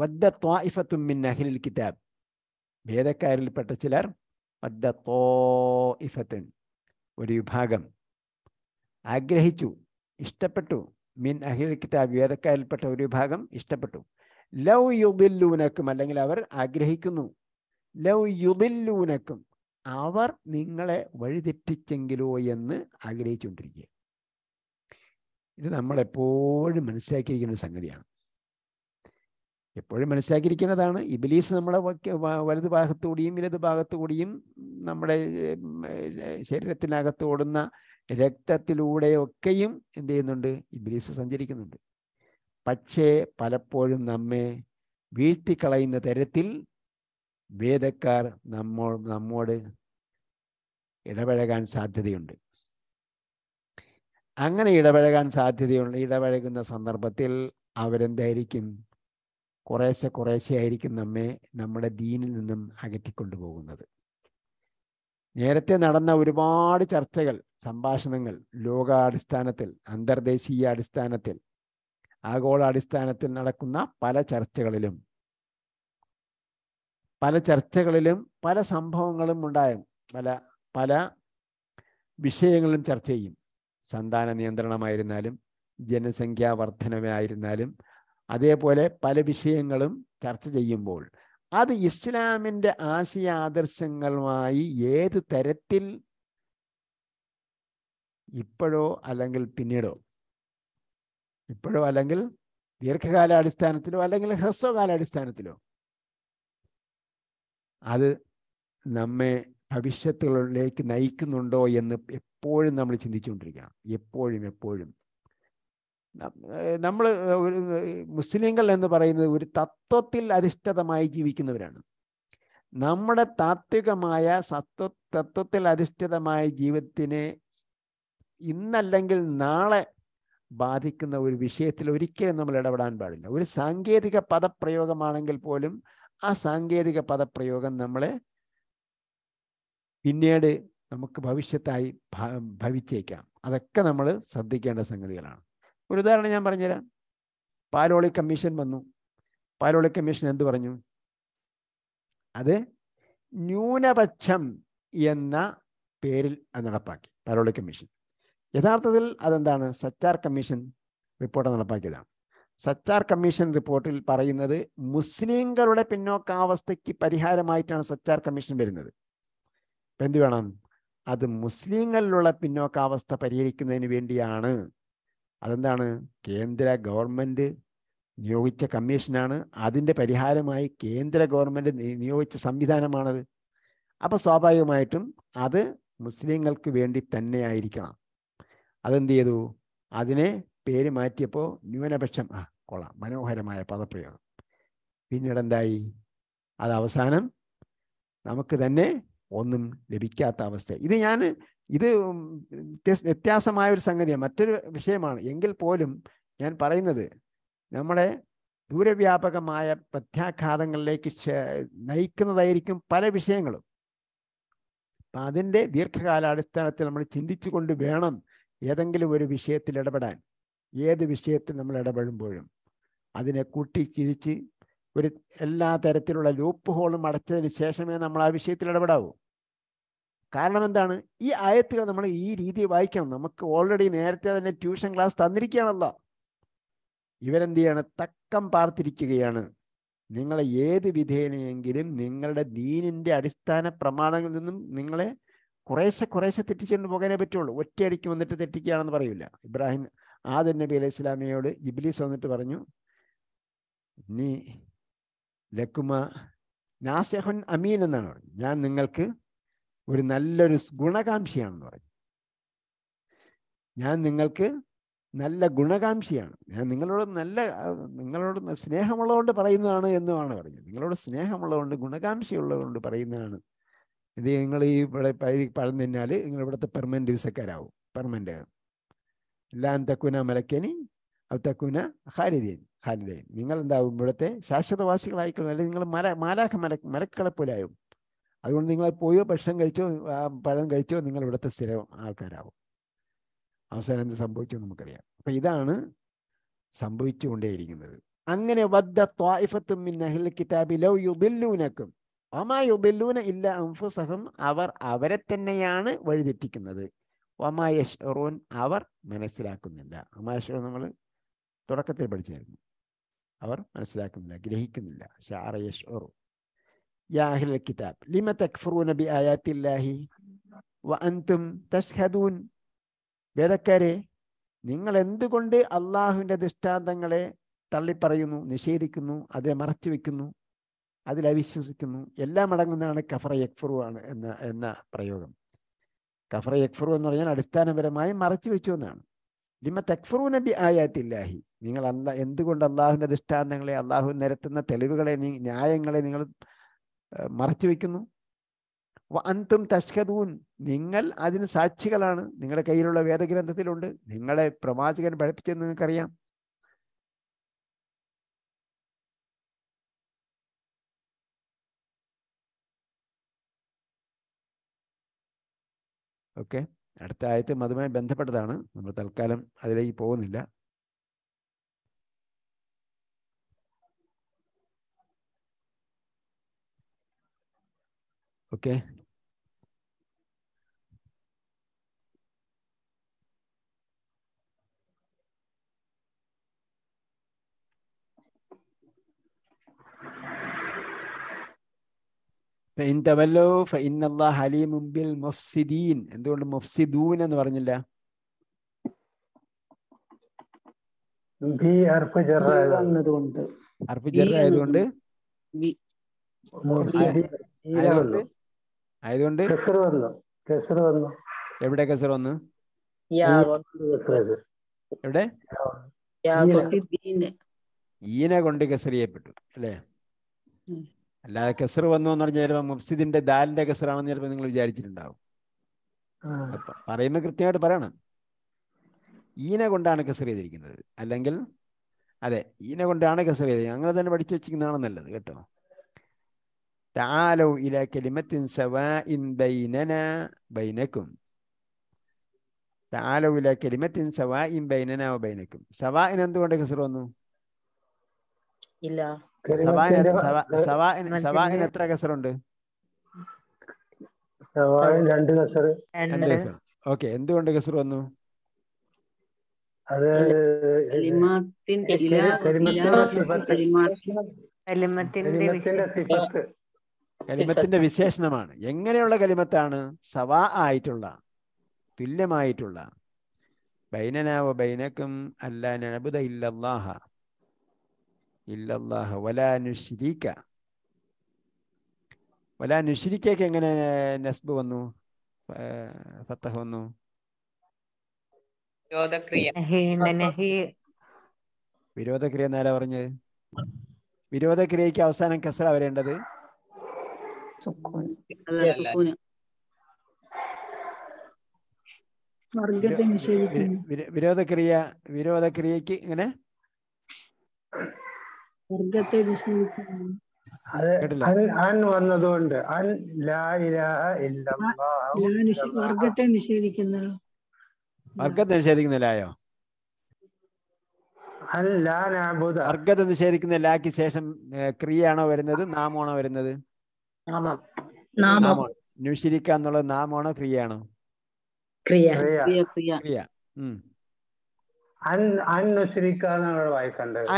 വദ്ദ ത്വാഇഫത്തും മിൻ കിതാബ് ഭേദക്കാരിൽപ്പെട്ട ചിലർ വദ്ദ ഒരു വിഭാഗം ആഗ്രഹിച്ചു ഇഷ്ടപ്പെട്ടു മിൻ അഹിൽ കിതാബ് വേദക്കാരിൽപ്പെട്ട ഒരു വിഭാഗം ഇഷ്ടപ്പെട്ടു ലൗ യുദില്ലൂനക്കും അല്ലെങ്കിൽ അവർ ആഗ്രഹിക്കുന്നു ലൗ യുദില്ലൂനക്കും അവർ നിങ്ങളെ വഴിതെറ്റിച്ചെങ്കിലോ എന്ന് ആഗ്രഹിച്ചുകൊണ്ടിരിക്കുക ഇത് നമ്മളെപ്പോഴും മനസ്സിലാക്കിയിരിക്കുന്ന സംഗതിയാണ് എപ്പോഴും മനസ്സിലാക്കിയിരിക്കേണ്ടതാണ് ഇബിലീസ് നമ്മുടെ വലത് ഭാഗത്തുകൂടിയും ഇലത് ഭാഗത്തുകൂടിയും നമ്മുടെ ശരീരത്തിനകത്ത് ഓടുന്ന രക്തത്തിലൂടെയൊക്കെയും എന്ത് ചെയ്യുന്നുണ്ട് ഇബിലീസ് സഞ്ചരിക്കുന്നുണ്ട് പക്ഷേ പലപ്പോഴും നമ്മെ വീഴ്ത്തിക്കളയുന്ന തരത്തിൽ വേദക്കാർ നമ്മോ നമ്മോട് ഇടപഴകാൻ സാധ്യതയുണ്ട് അങ്ങനെ ഇടപഴകാൻ സാധ്യതയുള്ള ഇടപഴകുന്ന സന്ദർഭത്തിൽ അവരെന്തായിരിക്കും കുറേശ്ശെ കുറേശ്ശെ ആയിരിക്കും നമ്മെ നമ്മുടെ ദീനിൽ നിന്നും അകറ്റിക്കൊണ്ടുപോകുന്നത് നേരത്തെ നടന്ന ഒരുപാട് ചർച്ചകൾ സംഭാഷണങ്ങൾ ലോകാടിസ്ഥാനത്തിൽ അന്തർദേശീയ അടിസ്ഥാനത്തിൽ ആഗോളാടിസ്ഥാനത്തിൽ നടക്കുന്ന പല ചർച്ചകളിലും പല ചർച്ചകളിലും പല സംഭവങ്ങളും ഉണ്ടായും പല പല വിഷയങ്ങളും ചർച്ച ചെയ്യും സന്താന നിയന്ത്രണമായിരുന്നാലും ജനസംഖ്യാ വർധനമായിരുന്നാലും അതേപോലെ പല വിഷയങ്ങളും ചർച്ച ചെയ്യുമ്പോൾ അത് ഇസ്ലാമിൻ്റെ ആശയാദർശങ്ങളുമായി ഏത് തരത്തിൽ ഇപ്പോഴോ അല്ലെങ്കിൽ പിന്നീടോ ഇപ്പോഴോ അല്ലെങ്കിൽ ദീർഘകാലാടിസ്ഥാനത്തിലോ അല്ലെങ്കിൽ ഹ്രസ്വകാലാടിസ്ഥാനത്തിലോ അത് നമ്മെ ഭവിഷ്യത്തുകളിലേക്ക് നയിക്കുന്നുണ്ടോ എന്ന് എപ്പോഴും നമ്മൾ ചിന്തിച്ചുകൊണ്ടിരിക്കണം എപ്പോഴും എപ്പോഴും നമ്മൾ മുസ്ലിങ്ങൾ എന്ന് പറയുന്നത് ഒരു തത്വത്തിൽ അധിഷ്ഠിതമായി ജീവിക്കുന്നവരാണ് നമ്മുടെ താത്വികമായ സത്വ തത്വത്തിൽ അധിഷ്ഠിതമായ ജീവിതത്തിനെ ഇന്നല്ലെങ്കിൽ നാളെ ബാധിക്കുന്ന ഒരു വിഷയത്തിൽ ഒരിക്കലും നമ്മൾ ഇടപെടാൻ പാടില്ല ഒരു സാങ്കേതിക പദപ്രയോഗമാണെങ്കിൽ പോലും ആ സാങ്കേതിക പദപ്രയോഗം നമ്മളെ പിന്നീട് നമുക്ക് ഭവിഷ്യത്തായി ഭവിച്ചേക്കാം അതൊക്കെ നമ്മൾ ശ്രദ്ധിക്കേണ്ട സംഗതികളാണ് ഒരു ഉദാഹരണം ഞാൻ പറഞ്ഞുതരാം പാലോളി കമ്മീഷൻ വന്നു പാലോളി കമ്മീഷൻ എന്ത് പറഞ്ഞു അത് ന്യൂനപക്ഷം എന്ന പേരിൽ അത് നടപ്പാക്കി പാലോളി കമ്മീഷൻ യഥാർത്ഥത്തിൽ അതെന്താണ് സച്ചാർ കമ്മീഷൻ റിപ്പോർട്ട് നടപ്പാക്കിയതാണ് സച്ചാർ കമ്മീഷൻ റിപ്പോർട്ടിൽ പറയുന്നത് മുസ്ലിങ്ങളുടെ പിന്നോക്കാവസ്ഥയ്ക്ക് പരിഹാരമായിട്ടാണ് സച്ചാർ കമ്മീഷൻ വരുന്നത് എന്ത് വേണം അത് മുസ്ലിങ്ങളിലുള്ള പിന്നോക്കാവസ്ഥ പരിഹരിക്കുന്നതിന് വേണ്ടിയാണ് അതെന്താണ് കേന്ദ്ര ഗവൺമെൻറ് നിയോഗിച്ച കമ്മീഷനാണ് അതിൻ്റെ പരിഹാരമായി കേന്ദ്ര ഗവൺമെൻറ് നിയോഗിച്ച സംവിധാനമാണത് അപ്പോൾ സ്വാഭാവികമായിട്ടും അത് മുസ്ലിങ്ങൾക്ക് വേണ്ടി തന്നെയായിരിക്കണം അതെന്ത് ചെയ്തു അതിനെ പേര് മാറ്റിയപ്പോൾ ന്യൂനപക്ഷം ആ കൊള്ളാം മനോഹരമായ പദപ്രയോഗം പിന്നീട് എന്തായി അത് അവസാനം നമുക്ക് തന്നെ ഒന്നും ലഭിക്കാത്ത അവസ്ഥ ഇത് ഞാൻ ഇത് വ്യത്യാസമായ ഒരു സംഗതിയാണ് മറ്റൊരു വിഷയമാണ് എങ്കിൽ പോലും ഞാൻ പറയുന്നത് നമ്മളെ ദൂരവ്യാപകമായ പ്രത്യാഘാതങ്ങളിലേക്ക് നയിക്കുന്നതായിരിക്കും പല വിഷയങ്ങളും അപ്പം അതിൻ്റെ ദീർഘകാലാടിസ്ഥാനത്തിൽ നമ്മൾ ചിന്തിച്ചു കൊണ്ട് വേണം ഏതെങ്കിലും ഒരു വിഷയത്തിൽ ഇടപെടാൻ ഏത് വിഷയത്തിൽ നമ്മൾ ഇടപെടുമ്പോഴും അതിനെ കിഴിച്ച് ഒരു എല്ലാ തരത്തിലുള്ള ലൂപ്പ് ഹോളും അടച്ചതിന് ശേഷമേ നമ്മൾ ആ വിഷയത്തിൽ ഇടപെടാവൂ കാരണം എന്താണ് ഈ ആയത്തുകൾ നമ്മൾ ഈ രീതി വായിക്കണം നമുക്ക് ഓൾറെഡി നേരത്തെ തന്നെ ട്യൂഷൻ ക്ലാസ് തന്നിരിക്കുകയാണല്ലോ ഇവരെന്ത് ചെയ്യാണ് തക്കം പാർത്തിരിക്കുകയാണ് നിങ്ങളെ ഏത് വിധേനയെങ്കിലും നിങ്ങളുടെ ദീനിന്റെ അടിസ്ഥാന പ്രമാണങ്ങളിൽ നിന്നും നിങ്ങളെ കുറേശ്ശെ കുറേശ്ശെ തെറ്റിച്ചുകൊണ്ട് പോകാനേ പറ്റുള്ളൂ ഒറ്റയടിക്ക് വന്നിട്ട് തെറ്റിക്കുകയാണെന്ന് പറയില്ല ഇബ്രാഹിം ആദൻ നബി അലൈഹി ഇസ്ലാമിയോട് ഇബ്ലീസ് വന്നിട്ട് പറഞ്ഞു നീ ലക്കുമ നാസഹുൻ അമീൻ എന്നാണ് പറഞ്ഞു ഞാൻ നിങ്ങൾക്ക് ഒരു നല്ലൊരു ഗുണകാംക്ഷിയാണെന്ന് പറഞ്ഞു ഞാൻ നിങ്ങൾക്ക് നല്ല ഗുണകാംക്ഷിയാണ് ഞാൻ നിങ്ങളോട് നല്ല നിങ്ങളോട് സ്നേഹമുള്ളതുകൊണ്ട് പറയുന്നതാണ് എന്നുമാണ് പറഞ്ഞത് നിങ്ങളോട് സ്നേഹമുള്ളതുകൊണ്ട് ഗുണകാംക്ഷയുള്ളതുകൊണ്ട് പറയുന്നതാണ് ഇത് നിങ്ങൾ ഈ ഇവിടെ പറഞ്ഞു കഴിഞ്ഞാൽ നിങ്ങൾ ഇവിടുത്തെ പെർമനൻറ്റ് വിസക്കാരാവും പെർമനൻ്റ് എല്ലാം തക്കുന മലക്കനി അവ തക്കുന ഖാലിദീൻ ഖാലിദീൻ നിങ്ങൾ എന്താവും ഇവിടുത്തെ ശാശ്വതവാസികളായിക്കോളും അല്ലെങ്കിൽ നിങ്ങൾ മല മാലാഖ മല മലക്കളെ പോലായും അതുകൊണ്ട് നിങ്ങൾ പോയോ ഭക്ഷണം കഴിച്ചോ പഴം കഴിച്ചോ നിങ്ങൾ ഇവിടുത്തെ സ്ഥിരം ആൾക്കാരാവും അവസാനം എന്ത് സംഭവിച്ചോ നമുക്കറിയാം അപ്പൊ ഇതാണ് സംഭവിച്ചുകൊണ്ടേയിരിക്കുന്നത് അങ്ങനെ വദ്ദ കിതാബി ലൗ അവർ അവരെ തന്നെയാണ് വഴിതെറ്റിക്കുന്നത് ഒമാ അവർ മനസ്സിലാക്കുന്നില്ല ഒമാ നമ്മൾ തുടക്കത്തിൽ പഠിച്ചായിരുന്നു അവർ മനസ്സിലാക്കുന്നില്ല ഗ്രഹിക്കുന്നില്ല ഷാറ യഷ്റൂ يا أهل الكتاب لم تكفرون بآيات الله وأنتم تشهدون വേദക്കാരെ നിങ്ങൾ എന്തുകൊണ്ട് അള്ളാഹുവിൻ്റെ ദൃഷ്ടാന്തങ്ങളെ തള്ളിപ്പറയുന്നു നിഷേധിക്കുന്നു അതെ മറച്ചു വെക്കുന്നു അതിൽ അവിശ്വസിക്കുന്നു എല്ലാം അടങ്ങുന്നതാണ് കഫറ യക്ഫറു ആണ് എന്ന എന്ന പ്രയോഗം കഫറ യക്ഫറു എന്ന് പറഞ്ഞാൽ അടിസ്ഥാനപരമായി മറച്ചു വെച്ചു എന്നാണ് ലിമ തക്ഫറു നബി ആയാത്തില്ലാഹി നിങ്ങൾ അല്ല എന്തുകൊണ്ട് അള്ളാഹുവിൻ്റെ ദൃഷ്ടാന്തങ്ങളെ അള്ളാഹു നിരത്തുന്ന തെളിവുകളെ നീ ന്യായങ്ങളെ നിങ്ങൾ മറച്ചു വെക്കുന്നു അന്തും തഷ്കതൂൻ നിങ്ങൾ അതിന് സാക്ഷികളാണ് നിങ്ങളുടെ കയ്യിലുള്ള വേദഗ്രന്ഥത്തിലുണ്ട് നിങ്ങളെ പ്രവാചകൻ പഠിപ്പിച്ചെന്ന് നിങ്ങൾക്കറിയാം ഓക്കെ അടുത്ത ആയത്തും അതുമായി ബന്ധപ്പെട്ടതാണ് നമ്മൾ തൽക്കാലം അതിലേക്ക് പോകുന്നില്ല Okay. فإن تولوا فإن الله عليم بالمفسدين എന്തുകൊണ്ട് മുഫ്സിദൂൻ എന്ന് പറഞ്ഞില്ല ആയതുകൊണ്ട് ആയതുകൊണ്ട് എവിടെ കസർ വന്നു എവിടെ ഈനെ കൊണ്ട് കസർ ചെയ്യപ്പെട്ടു അല്ലേ അല്ലാതെ കസർ വന്നു എന്ന് പറഞ്ഞാൽ ചിലപ്പോ മുഫ്സിദിന്റെ ദാലിന്റെ കസറാണെന്ന് ചിലപ്പോ നിങ്ങൾ വിചാരിച്ചിട്ടുണ്ടാവും പറയുമ്പോ കൃത്യമായിട്ട് പറയണം ഈനെ കൊണ്ടാണ് കസർ ചെയ്തിരിക്കുന്നത് അല്ലെങ്കിൽ അതെ ഈനെ കൊണ്ടാണ് കസർ ചെയ്തത് അങ്ങനെ തന്നെ പഠിച്ചു വെച്ചിരിക്കുന്നതാണ് നല്ലത് കേട്ടോ تعالوا إلى كلمة سواء بيننا بينكم تعالوا إلى كلمة سواء بيننا وبينكم سواء എന്തുകൊണ്ട് കസർ വന്നു ഇല്ല സവാഇന് സവാഇന് എത്ര കസറുണ്ട് രണ്ട് കസർ രണ്ട് കസർ ഓക്കെ എന്തുകൊണ്ട് കസർ വന്നു അത് കലിമത്തിന്റെ കലിമത്തിന്റെ വിശേഷണമാണ് എങ്ങനെയുള്ള കലിമത്താണ് സവാ ആയിട്ടുള്ള തുല്യമായിട്ടുള്ള ബൈനനാവ ബൈനക്കും അല്ലാ നബുദ ഇല്ലല്ലാഹ ഇല്ലല്ലാഹ വലാനുശ്രീക്ക വലാനുശ്രീക്കയ്ക്ക് എങ്ങനെ നസ്ബ് വന്നു ഫത്തഹ വന്നു വിരോധക്രിയ എന്നാലാ പറഞ്ഞത് വിരോധക്രിയക്ക് അവസാനം കസറ വരേണ്ടത് സുക്കൂന് സുക്കൂന് നിഷേധിക്കുന്നു വിരോധക്രിയ വിരോധക്രിയക്ക് ഇങ്ങനെ വർഗത്തെ നിഷേധിക്കുന്നു വന്നതുകൊണ്ട് വർഗത്തെ നിഷേധിക്കുന്നു നിഷേധിക്കുന്ന ലാക്ക് ശേഷം ക്രിയയാണോ വരുന്നത് നാമമാണോ വരുന്നത് നാമം അനുസരിക്കുക എന്നുള്ളത് നാമാണോ ക്രിയയാണോ ക്രിയ ക്രിയ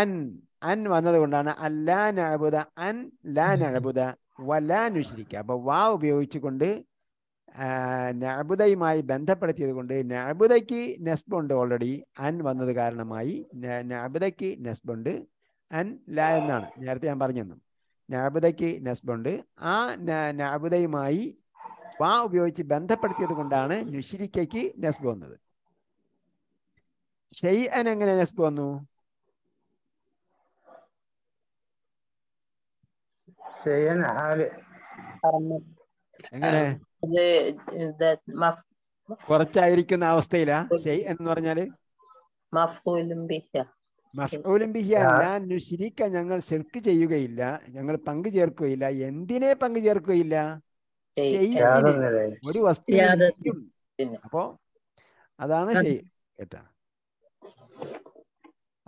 അൻ അൻ വന്നത് കൊണ്ടാണ് അല്ലാനബുദ അൻ ലാനബുദ വലാനുശരിക്ക അപ്പൊ വാ ഉപയോഗിച്ചുകൊണ്ട് നബുദയുമായി ബന്ധപ്പെടുത്തിയത് കൊണ്ട് നബുദയ്ക്ക് നെസ്ബുണ്ട് ഓൾറെഡി അൻ വന്നത് കാരണമായി നബുദയ്ക്ക് നെസ്ബുണ്ട് അൻ ലാ എന്നാണ് നേരത്തെ ഞാൻ പറഞ്ഞു തന്നു നാബുദയ്ക്ക് നസ്ബുണ്ട് ആ നാബുദയുമായി വാ ഉപയോഗിച്ച് ബന്ധപ്പെടുത്തിയത് കൊണ്ടാണ് നുഷിരിക്കയ്ക്ക് നസ്ബ് വന്നത് അൻ എങ്ങനെ നസ്ബ് വന്നു എങ്ങനെ കുറച്ചായിരിക്കുന്ന അവസ്ഥയിലാ ഷെയ് എന്ന് പറഞ്ഞാല് മഫ്ഊലുംബിഹിയല്ല നുശിരിക്ക ഞങ്ങൾ ശിർക്ക് ചെയ്യുകയില്ല ഞങ്ങൾ പങ്കു ചേർക്കുകയില്ല എന്തിനെ പങ്കു ചേർക്കുകയില്ല ഒരു വസ്തു അപ്പോ അതാണ് കേട്ടാ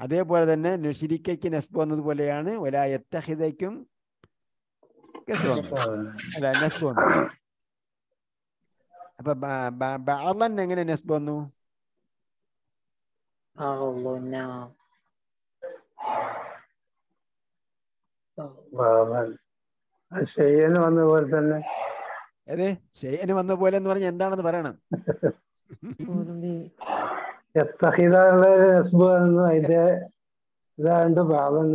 അതേപോലെ തന്നെ നുഷിരിക്കയ്ക്ക് നെസ്ബ് വന്നതുപോലെയാണ് ഒലായത്തഹിതയ്ക്കും അല്ല നെസ്ബ് വന്നു അപ്പൊ ബാളൻ എങ്ങനെ നെസ്ബ് വന്നു ഷെയ്യന് വന്ന പോലെ തന്നെ വന്ന പോലെ എന്ന് പറഞ്ഞ എന്താണെന്ന് പറയണം ഭാഗം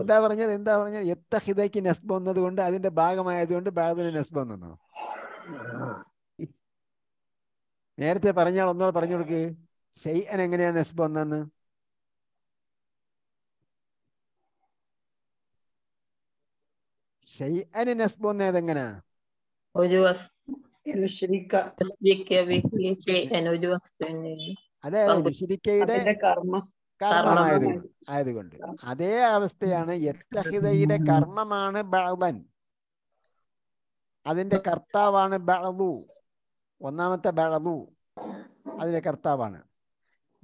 എന്താ പറഞ്ഞത് എന്താ പറഞ്ഞത് എത്തഹിതയ്ക്ക് നസ്ബ വന്നത് കൊണ്ട് അതിന്റെ ഭാഗമായതുകൊണ്ട് ഭാഗത്തിന് നസ്ബ വന്നോ നേരത്തെ പറഞ്ഞാൽ ഒന്നോ പറഞ്ഞു കൊടുക്ക് ഷെയ്യൻ എങ്ങനെയാണ് നസ്ബ വന്നതെന്ന് എങ്ങനെ ഒരു അതെ ആയതുകൊണ്ട് അതേ അവസ്ഥയാണ് യത്തഹിതയുടെ കർമ്മമാണ് ബഅബൻ അതിന്റെ കർത്താവാണ് ബഅബു ഒന്നാമത്തെ ബഅബു അതിന്റെ കർത്താവാണ്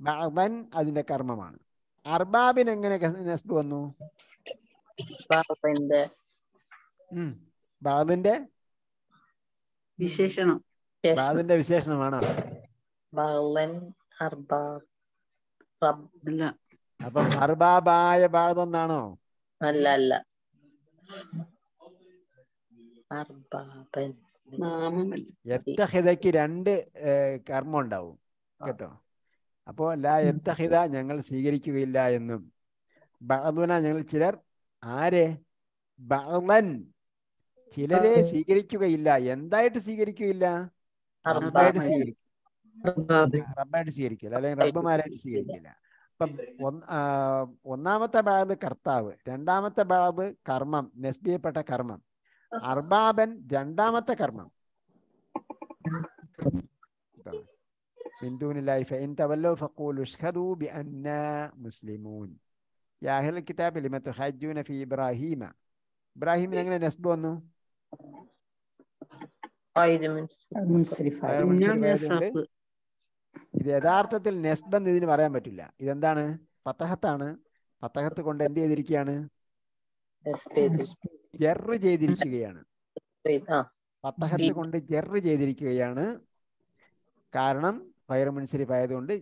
ബഅബൻ അതിന്റെ കർമ്മമാണ് അർബാബിന് എങ്ങനെ നസ്ബ് വന്നു ബാദിന്റെ വിശേഷണം ബാദിന്റെ വിശേഷണമാണോ അപ്പം അർബാബായ ബാദ് എന്നാണോ അല്ല അല്ല എത്തഹിതയ്ക്ക് രണ്ട് കർമ്മം ഉണ്ടാവും കേട്ടോ അപ്പോ ലാ എത്തഹിത ഞങ്ങൾ സ്വീകരിക്കുകയില്ല എന്നും ബഹദുന ഞങ്ങൾ ചിലർ ആരെ ബഹൻ ചിലരെ സ്വീകരിക്കുകയില്ല എന്തായിട്ട് സ്വീകരിക്കുകയില്ല റബ്ബായിട്ട് സ്വീകരിക്കില്ല അല്ലെങ്കിൽ റബ്ബുമാരായിട്ട് സ്വീകരിക്കില്ല അപ്പം ഒന്നാമത്തെ ഭാഗത്ത് കർത്താവ് രണ്ടാമത്തെ ഭാഗത്ത് കർമ്മം നസ്ബിയപ്പെട്ട കർമ്മം അർബാബൻ രണ്ടാമത്തെ കർമ്മം ഇബ്രാഹിമിന് എങ്ങനെ الله വന്നു ഇത് യഥാർത്ഥത്തിൽ നെസ്ഡ് എന്ന് ഇതിന് പറയാൻ പറ്റില്ല ഇതെന്താണ് പത്തഹത്താണ് പത്തഹത്ത് കൊണ്ട് എന്ത് ചെയ്തിരിക്കുകയാണ് ജെറ് ചെയ്തിരിക്കുകയാണ് പത്തഹത്ത് കൊണ്ട് ജെറ് ചെയ്തിരിക്കുകയാണ് കാരണം ഫയർ ആയതുകൊണ്ട്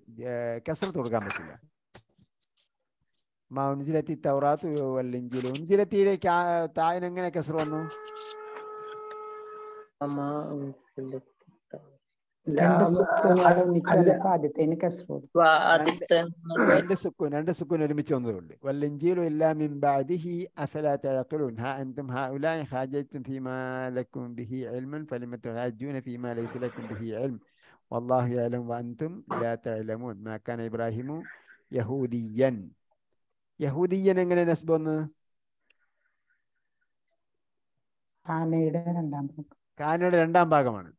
കെസറത്ത് കൊടുക്കാൻ പറ്റില്ല ഉൻസിലത്തി തൗറാത്ത് ഉൻസിലത്തിയിലേക്ക് എങ്ങനെ കെസർ വന്നു രണ്ട് സുക്കൂൻ രണ്ട് സുക്കൂൻ ഒരുമിച്ച് വന്നതുകൊണ്ട് വല്ലഞ്ചീലു ഇല്ലാമിൻ ബാദിഹി അഫലാ തഴക്കലൂൻ ഹ അൻതും ഹ ഉലായി ഹാജത്തും ഫീമാ ലക്കും ബിഹി ഇൽമൻ ഫലിമത്തു ഹാജൂന ഫീമാ ലൈസ ലക്കും ബിഹി ഇൽം വല്ലാഹു യഅലം വഅൻതും ലാ തഅലമൂൻ മാ ഇബ്രാഹിമു യഹൂദിയൻ യഹൂദിയൻ എങ്ങനെ നസ്ബ് വന്നത് ആനയുടെ രണ്ടാം കാനയുടെ രണ്ടാം ഭാഗമാണ്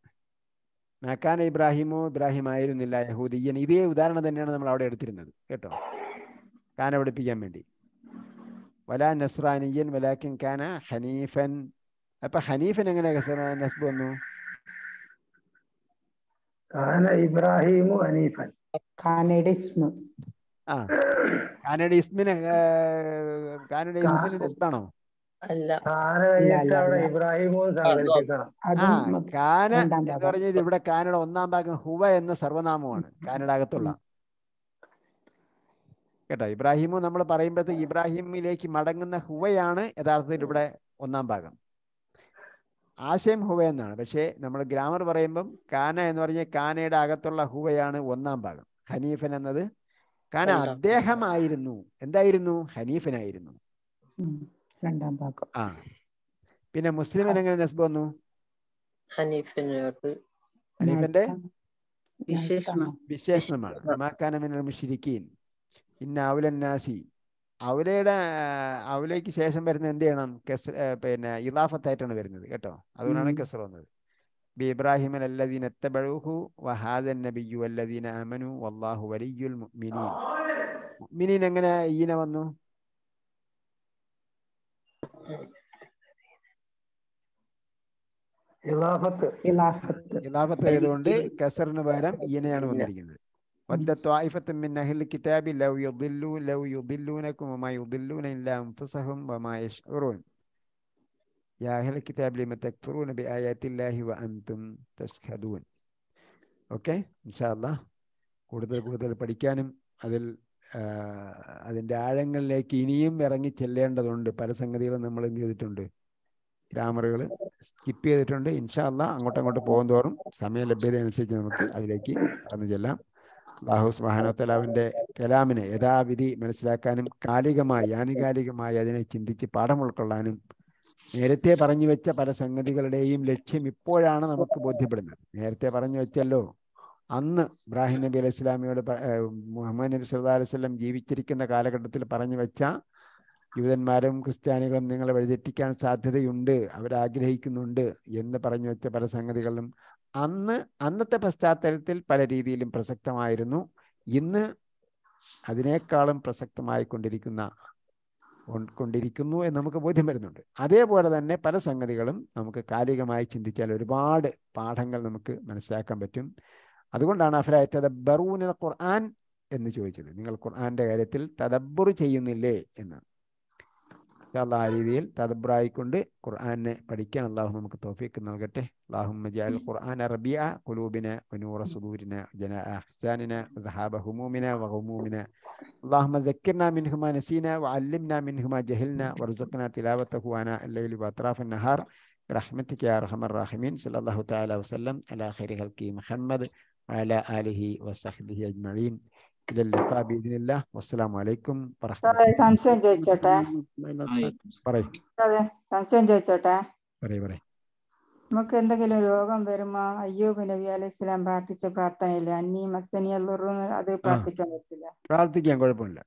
മക്കാന ഇബ്രാഹിമോ ഇബ്രാഹിം ആയിരുന്നില്ല യഹൂദിയൻ ഇതേ ഉദാഹരണം തന്നെയാണ് നമ്മൾ അവിടെ എടുത്തിരുന്നത് കേട്ടോ കാന പഠിപ്പിക്കാൻ വേണ്ടി വല നസ്രാനിയൻ വലാക്കിൻ കാന ഹനീഫൻ അപ്പൊ ഹനീഫൻ എങ്ങനെ നസ്ബ് വന്നു ഇബ്രാഹിമു ഹനീഫൻ ആ കാനയുടെ ഇസ്മിന് കാനയുടെ ഇസ്മിന് നസ്ബാണോ കാന എന്ന് പറഞ്ഞത് ഇവിടെ കാനഡ ഒന്നാം ഭാഗം ഹുവ എന്ന സർവനാമമാണ് കാനഡ അകത്തുള്ള കേട്ടോ ഇബ്രാഹിമു നമ്മൾ പറയുമ്പോഴത്തെ ഇബ്രാഹിമിലേക്ക് മടങ്ങുന്ന ഹുവയാണ് യഥാർത്ഥത്തിൽ ഇവിടെ ഒന്നാം ഭാഗം ആശയം ഹുവ എന്നാണ് പക്ഷേ നമ്മൾ ഗ്രാമർ പറയുമ്പം കാന എന്ന് പറഞ്ഞ കാനയുടെ അകത്തുള്ള ഹുവയാണ് ഒന്നാം ഭാഗം ഹനീഫൻ എന്നത് കാന അദ്ദേഹമായിരുന്നു എന്തായിരുന്നു ഹനീഫനായിരുന്നു രണ്ടാം ഭാഗം ആ പിന്നെ മുസ്ലിം എങ്ങനെ നസ്ബ് വന്നു ഹനീഫിന്റെ വിശേഷണമാണ് മാക്കാനമിനൽ മുഷിരിക്കീൻ ഇന്ന അവലന്നാസി അവലയുടെ അവലയ്ക്ക് ശേഷം വരുന്ന എന്ത് ചെയ്യണം കെസ് പിന്നെ ഇദാഫത്തായിട്ടാണ് വരുന്നത് കേട്ടോ അതുകൊണ്ടാണ് കെസർ വന്നത് ബി ഇബ്രാഹിം അല്ലദീൻ എത്തബഴൂഹു വഹാദൻ നബിയു അല്ലദീൻ അമനു വല്ലാഹു വലിയുൽ മിനീൻ മിനീൻ എങ്ങനെ ഈന വന്നു കൂടുതൽ കൂടുതൽ പഠിക്കാനും അതിൽ അതിൻ്റെ ആഴങ്ങളിലേക്ക് ഇനിയും ഇറങ്ങി ചെല്ലേണ്ടതുണ്ട് പല സംഗതികളും നമ്മൾ എന്ത് ചെയ്തിട്ടുണ്ട് ഗ്രാമറുകൾ സ്കിപ്പ് ചെയ്തിട്ടുണ്ട് ഇൻഷാല്ല അങ്ങോട്ടും അങ്ങോട്ടും പോകും തോറും സമയ ലഭ്യത അനുസരിച്ച് നമുക്ക് അതിലേക്ക് കടന്നു ചെല്ലാം ബാഹു സുബാനോത്തലാവിൻ്റെ കലാമിനെ യഥാവിധി മനസ്സിലാക്കാനും കാലികമായി ആനുകാലികമായി അതിനെ ചിന്തിച്ച് പാഠം ഉൾക്കൊള്ളാനും നേരത്തെ പറഞ്ഞു വെച്ച പല സംഗതികളുടെയും ലക്ഷ്യം ഇപ്പോഴാണ് നമുക്ക് ബോധ്യപ്പെടുന്നത് നേരത്തെ പറഞ്ഞു വെച്ചല്ലോ അന്ന് ഇബ്രാഹിം നബി അലൈഹി സ്വലാമിയോട് മുഹമ്മദ് നബി സല്ലാ അലൈഹി ജീവിച്ചിരിക്കുന്ന കാലഘട്ടത്തിൽ പറഞ്ഞു വെച്ച യൂതന്മാരും ക്രിസ്ത്യാനികളും നിങ്ങളെ വഴിതെറ്റിക്കാൻ സാധ്യതയുണ്ട് അവരാഗ്രഹിക്കുന്നുണ്ട് എന്ന് പറഞ്ഞു വെച്ച പല സംഗതികളും അന്ന് അന്നത്തെ പശ്ചാത്തലത്തിൽ പല രീതിയിലും പ്രസക്തമായിരുന്നു ഇന്ന് അതിനേക്കാളും പ്രസക്തമായി കൊണ്ടിരിക്കുന്ന കൊണ്ടിരിക്കുന്നു എന്ന് നമുക്ക് ബോധ്യം വരുന്നുണ്ട് അതേപോലെ തന്നെ പല സംഗതികളും നമുക്ക് കാലികമായി ചിന്തിച്ചാൽ ഒരുപാട് പാഠങ്ങൾ നമുക്ക് മനസ്സിലാക്കാൻ പറ്റും അതുകൊണ്ടാണ് അഫല തദബ്ബറൂനൽ ഖുർആൻ എന്ന് ചോദിച്ചത് നിങ്ങൾ ഖുർആന്റെ കാര്യത്തിൽ തദബ്ബർ ചെയ്യുന്നില്ലേ എന്ന് അള്ളാഹ് ആ രീതിയിൽ തദബ്ബറായിക്കൊണ്ട് ഖുർആനെ പഠിക്കാൻ അള്ളാഹു നമുക്ക് തോഫീക്ക് നൽകട്ടെ അള്ളാഹുമ്മജാൽ ഖുർആൻ റബിയ കുലൂബിന വനൂറ സുദൂരിന ജന അഹ്സാനിന വഹാബ ഹുമൂമിന വഹുമൂമിന اللهم ذكرنا منهما نسينا وعلمنا منهما جهلنا وارزقنا تلاوته وانا الليل واطراف നഹാർ برحمتك യാ അർഹമർ الراحمين സല്ലല്ലാഹു തആല تعالى وسلم على خير خلقه محمد وعلى آله وصحبه أجمعين إلى اللقاء بإذن الله والسلام عليكم ورحمة الله സംശയം ചോദിച്ചോട്ടെ പറയ് സംശയം പറയ് പറയ് നമുക്ക് എന്തെങ്കിലും രോഗം വരുമ്പോ അയ്യൂബ് നബി അലൈഹി സ്വലാം പ്രാർത്ഥിച്ച പ്രാർത്ഥനയില്ല അന്നി മസ്തനി അത് പ്രാർത്ഥിക്കാൻ പറ്റില്ല പ്രാർത്ഥിക്കാൻ കുഴപ്പമില്ല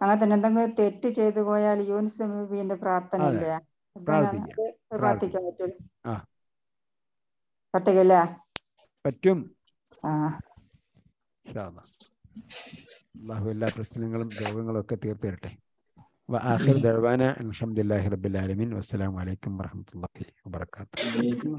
അങ്ങനെ തന്നെ എന്തെങ്കിലും തെറ്റ് ചെയ്തു പോയാൽ യൂനിസ് നബിന്റെ പ്രാർത്ഥന ഇല്ല പ്രാർത്ഥിക്കാൻ പറ്റില്ല പറ്റുകയില്ല പറ്റും അള്ളാഹു എല്ലാ പ്രശ്നങ്ങളും രോഗങ്ങളും ഒക്കെ തീർത്തിരട്ടെ വാഹിർ ദഴവാന അലഹമുല്ലാഹി റബുലാലമീൻ വസ്സലാമലൈക്കും വാഹമത്തല്ലാഹി വാത്തു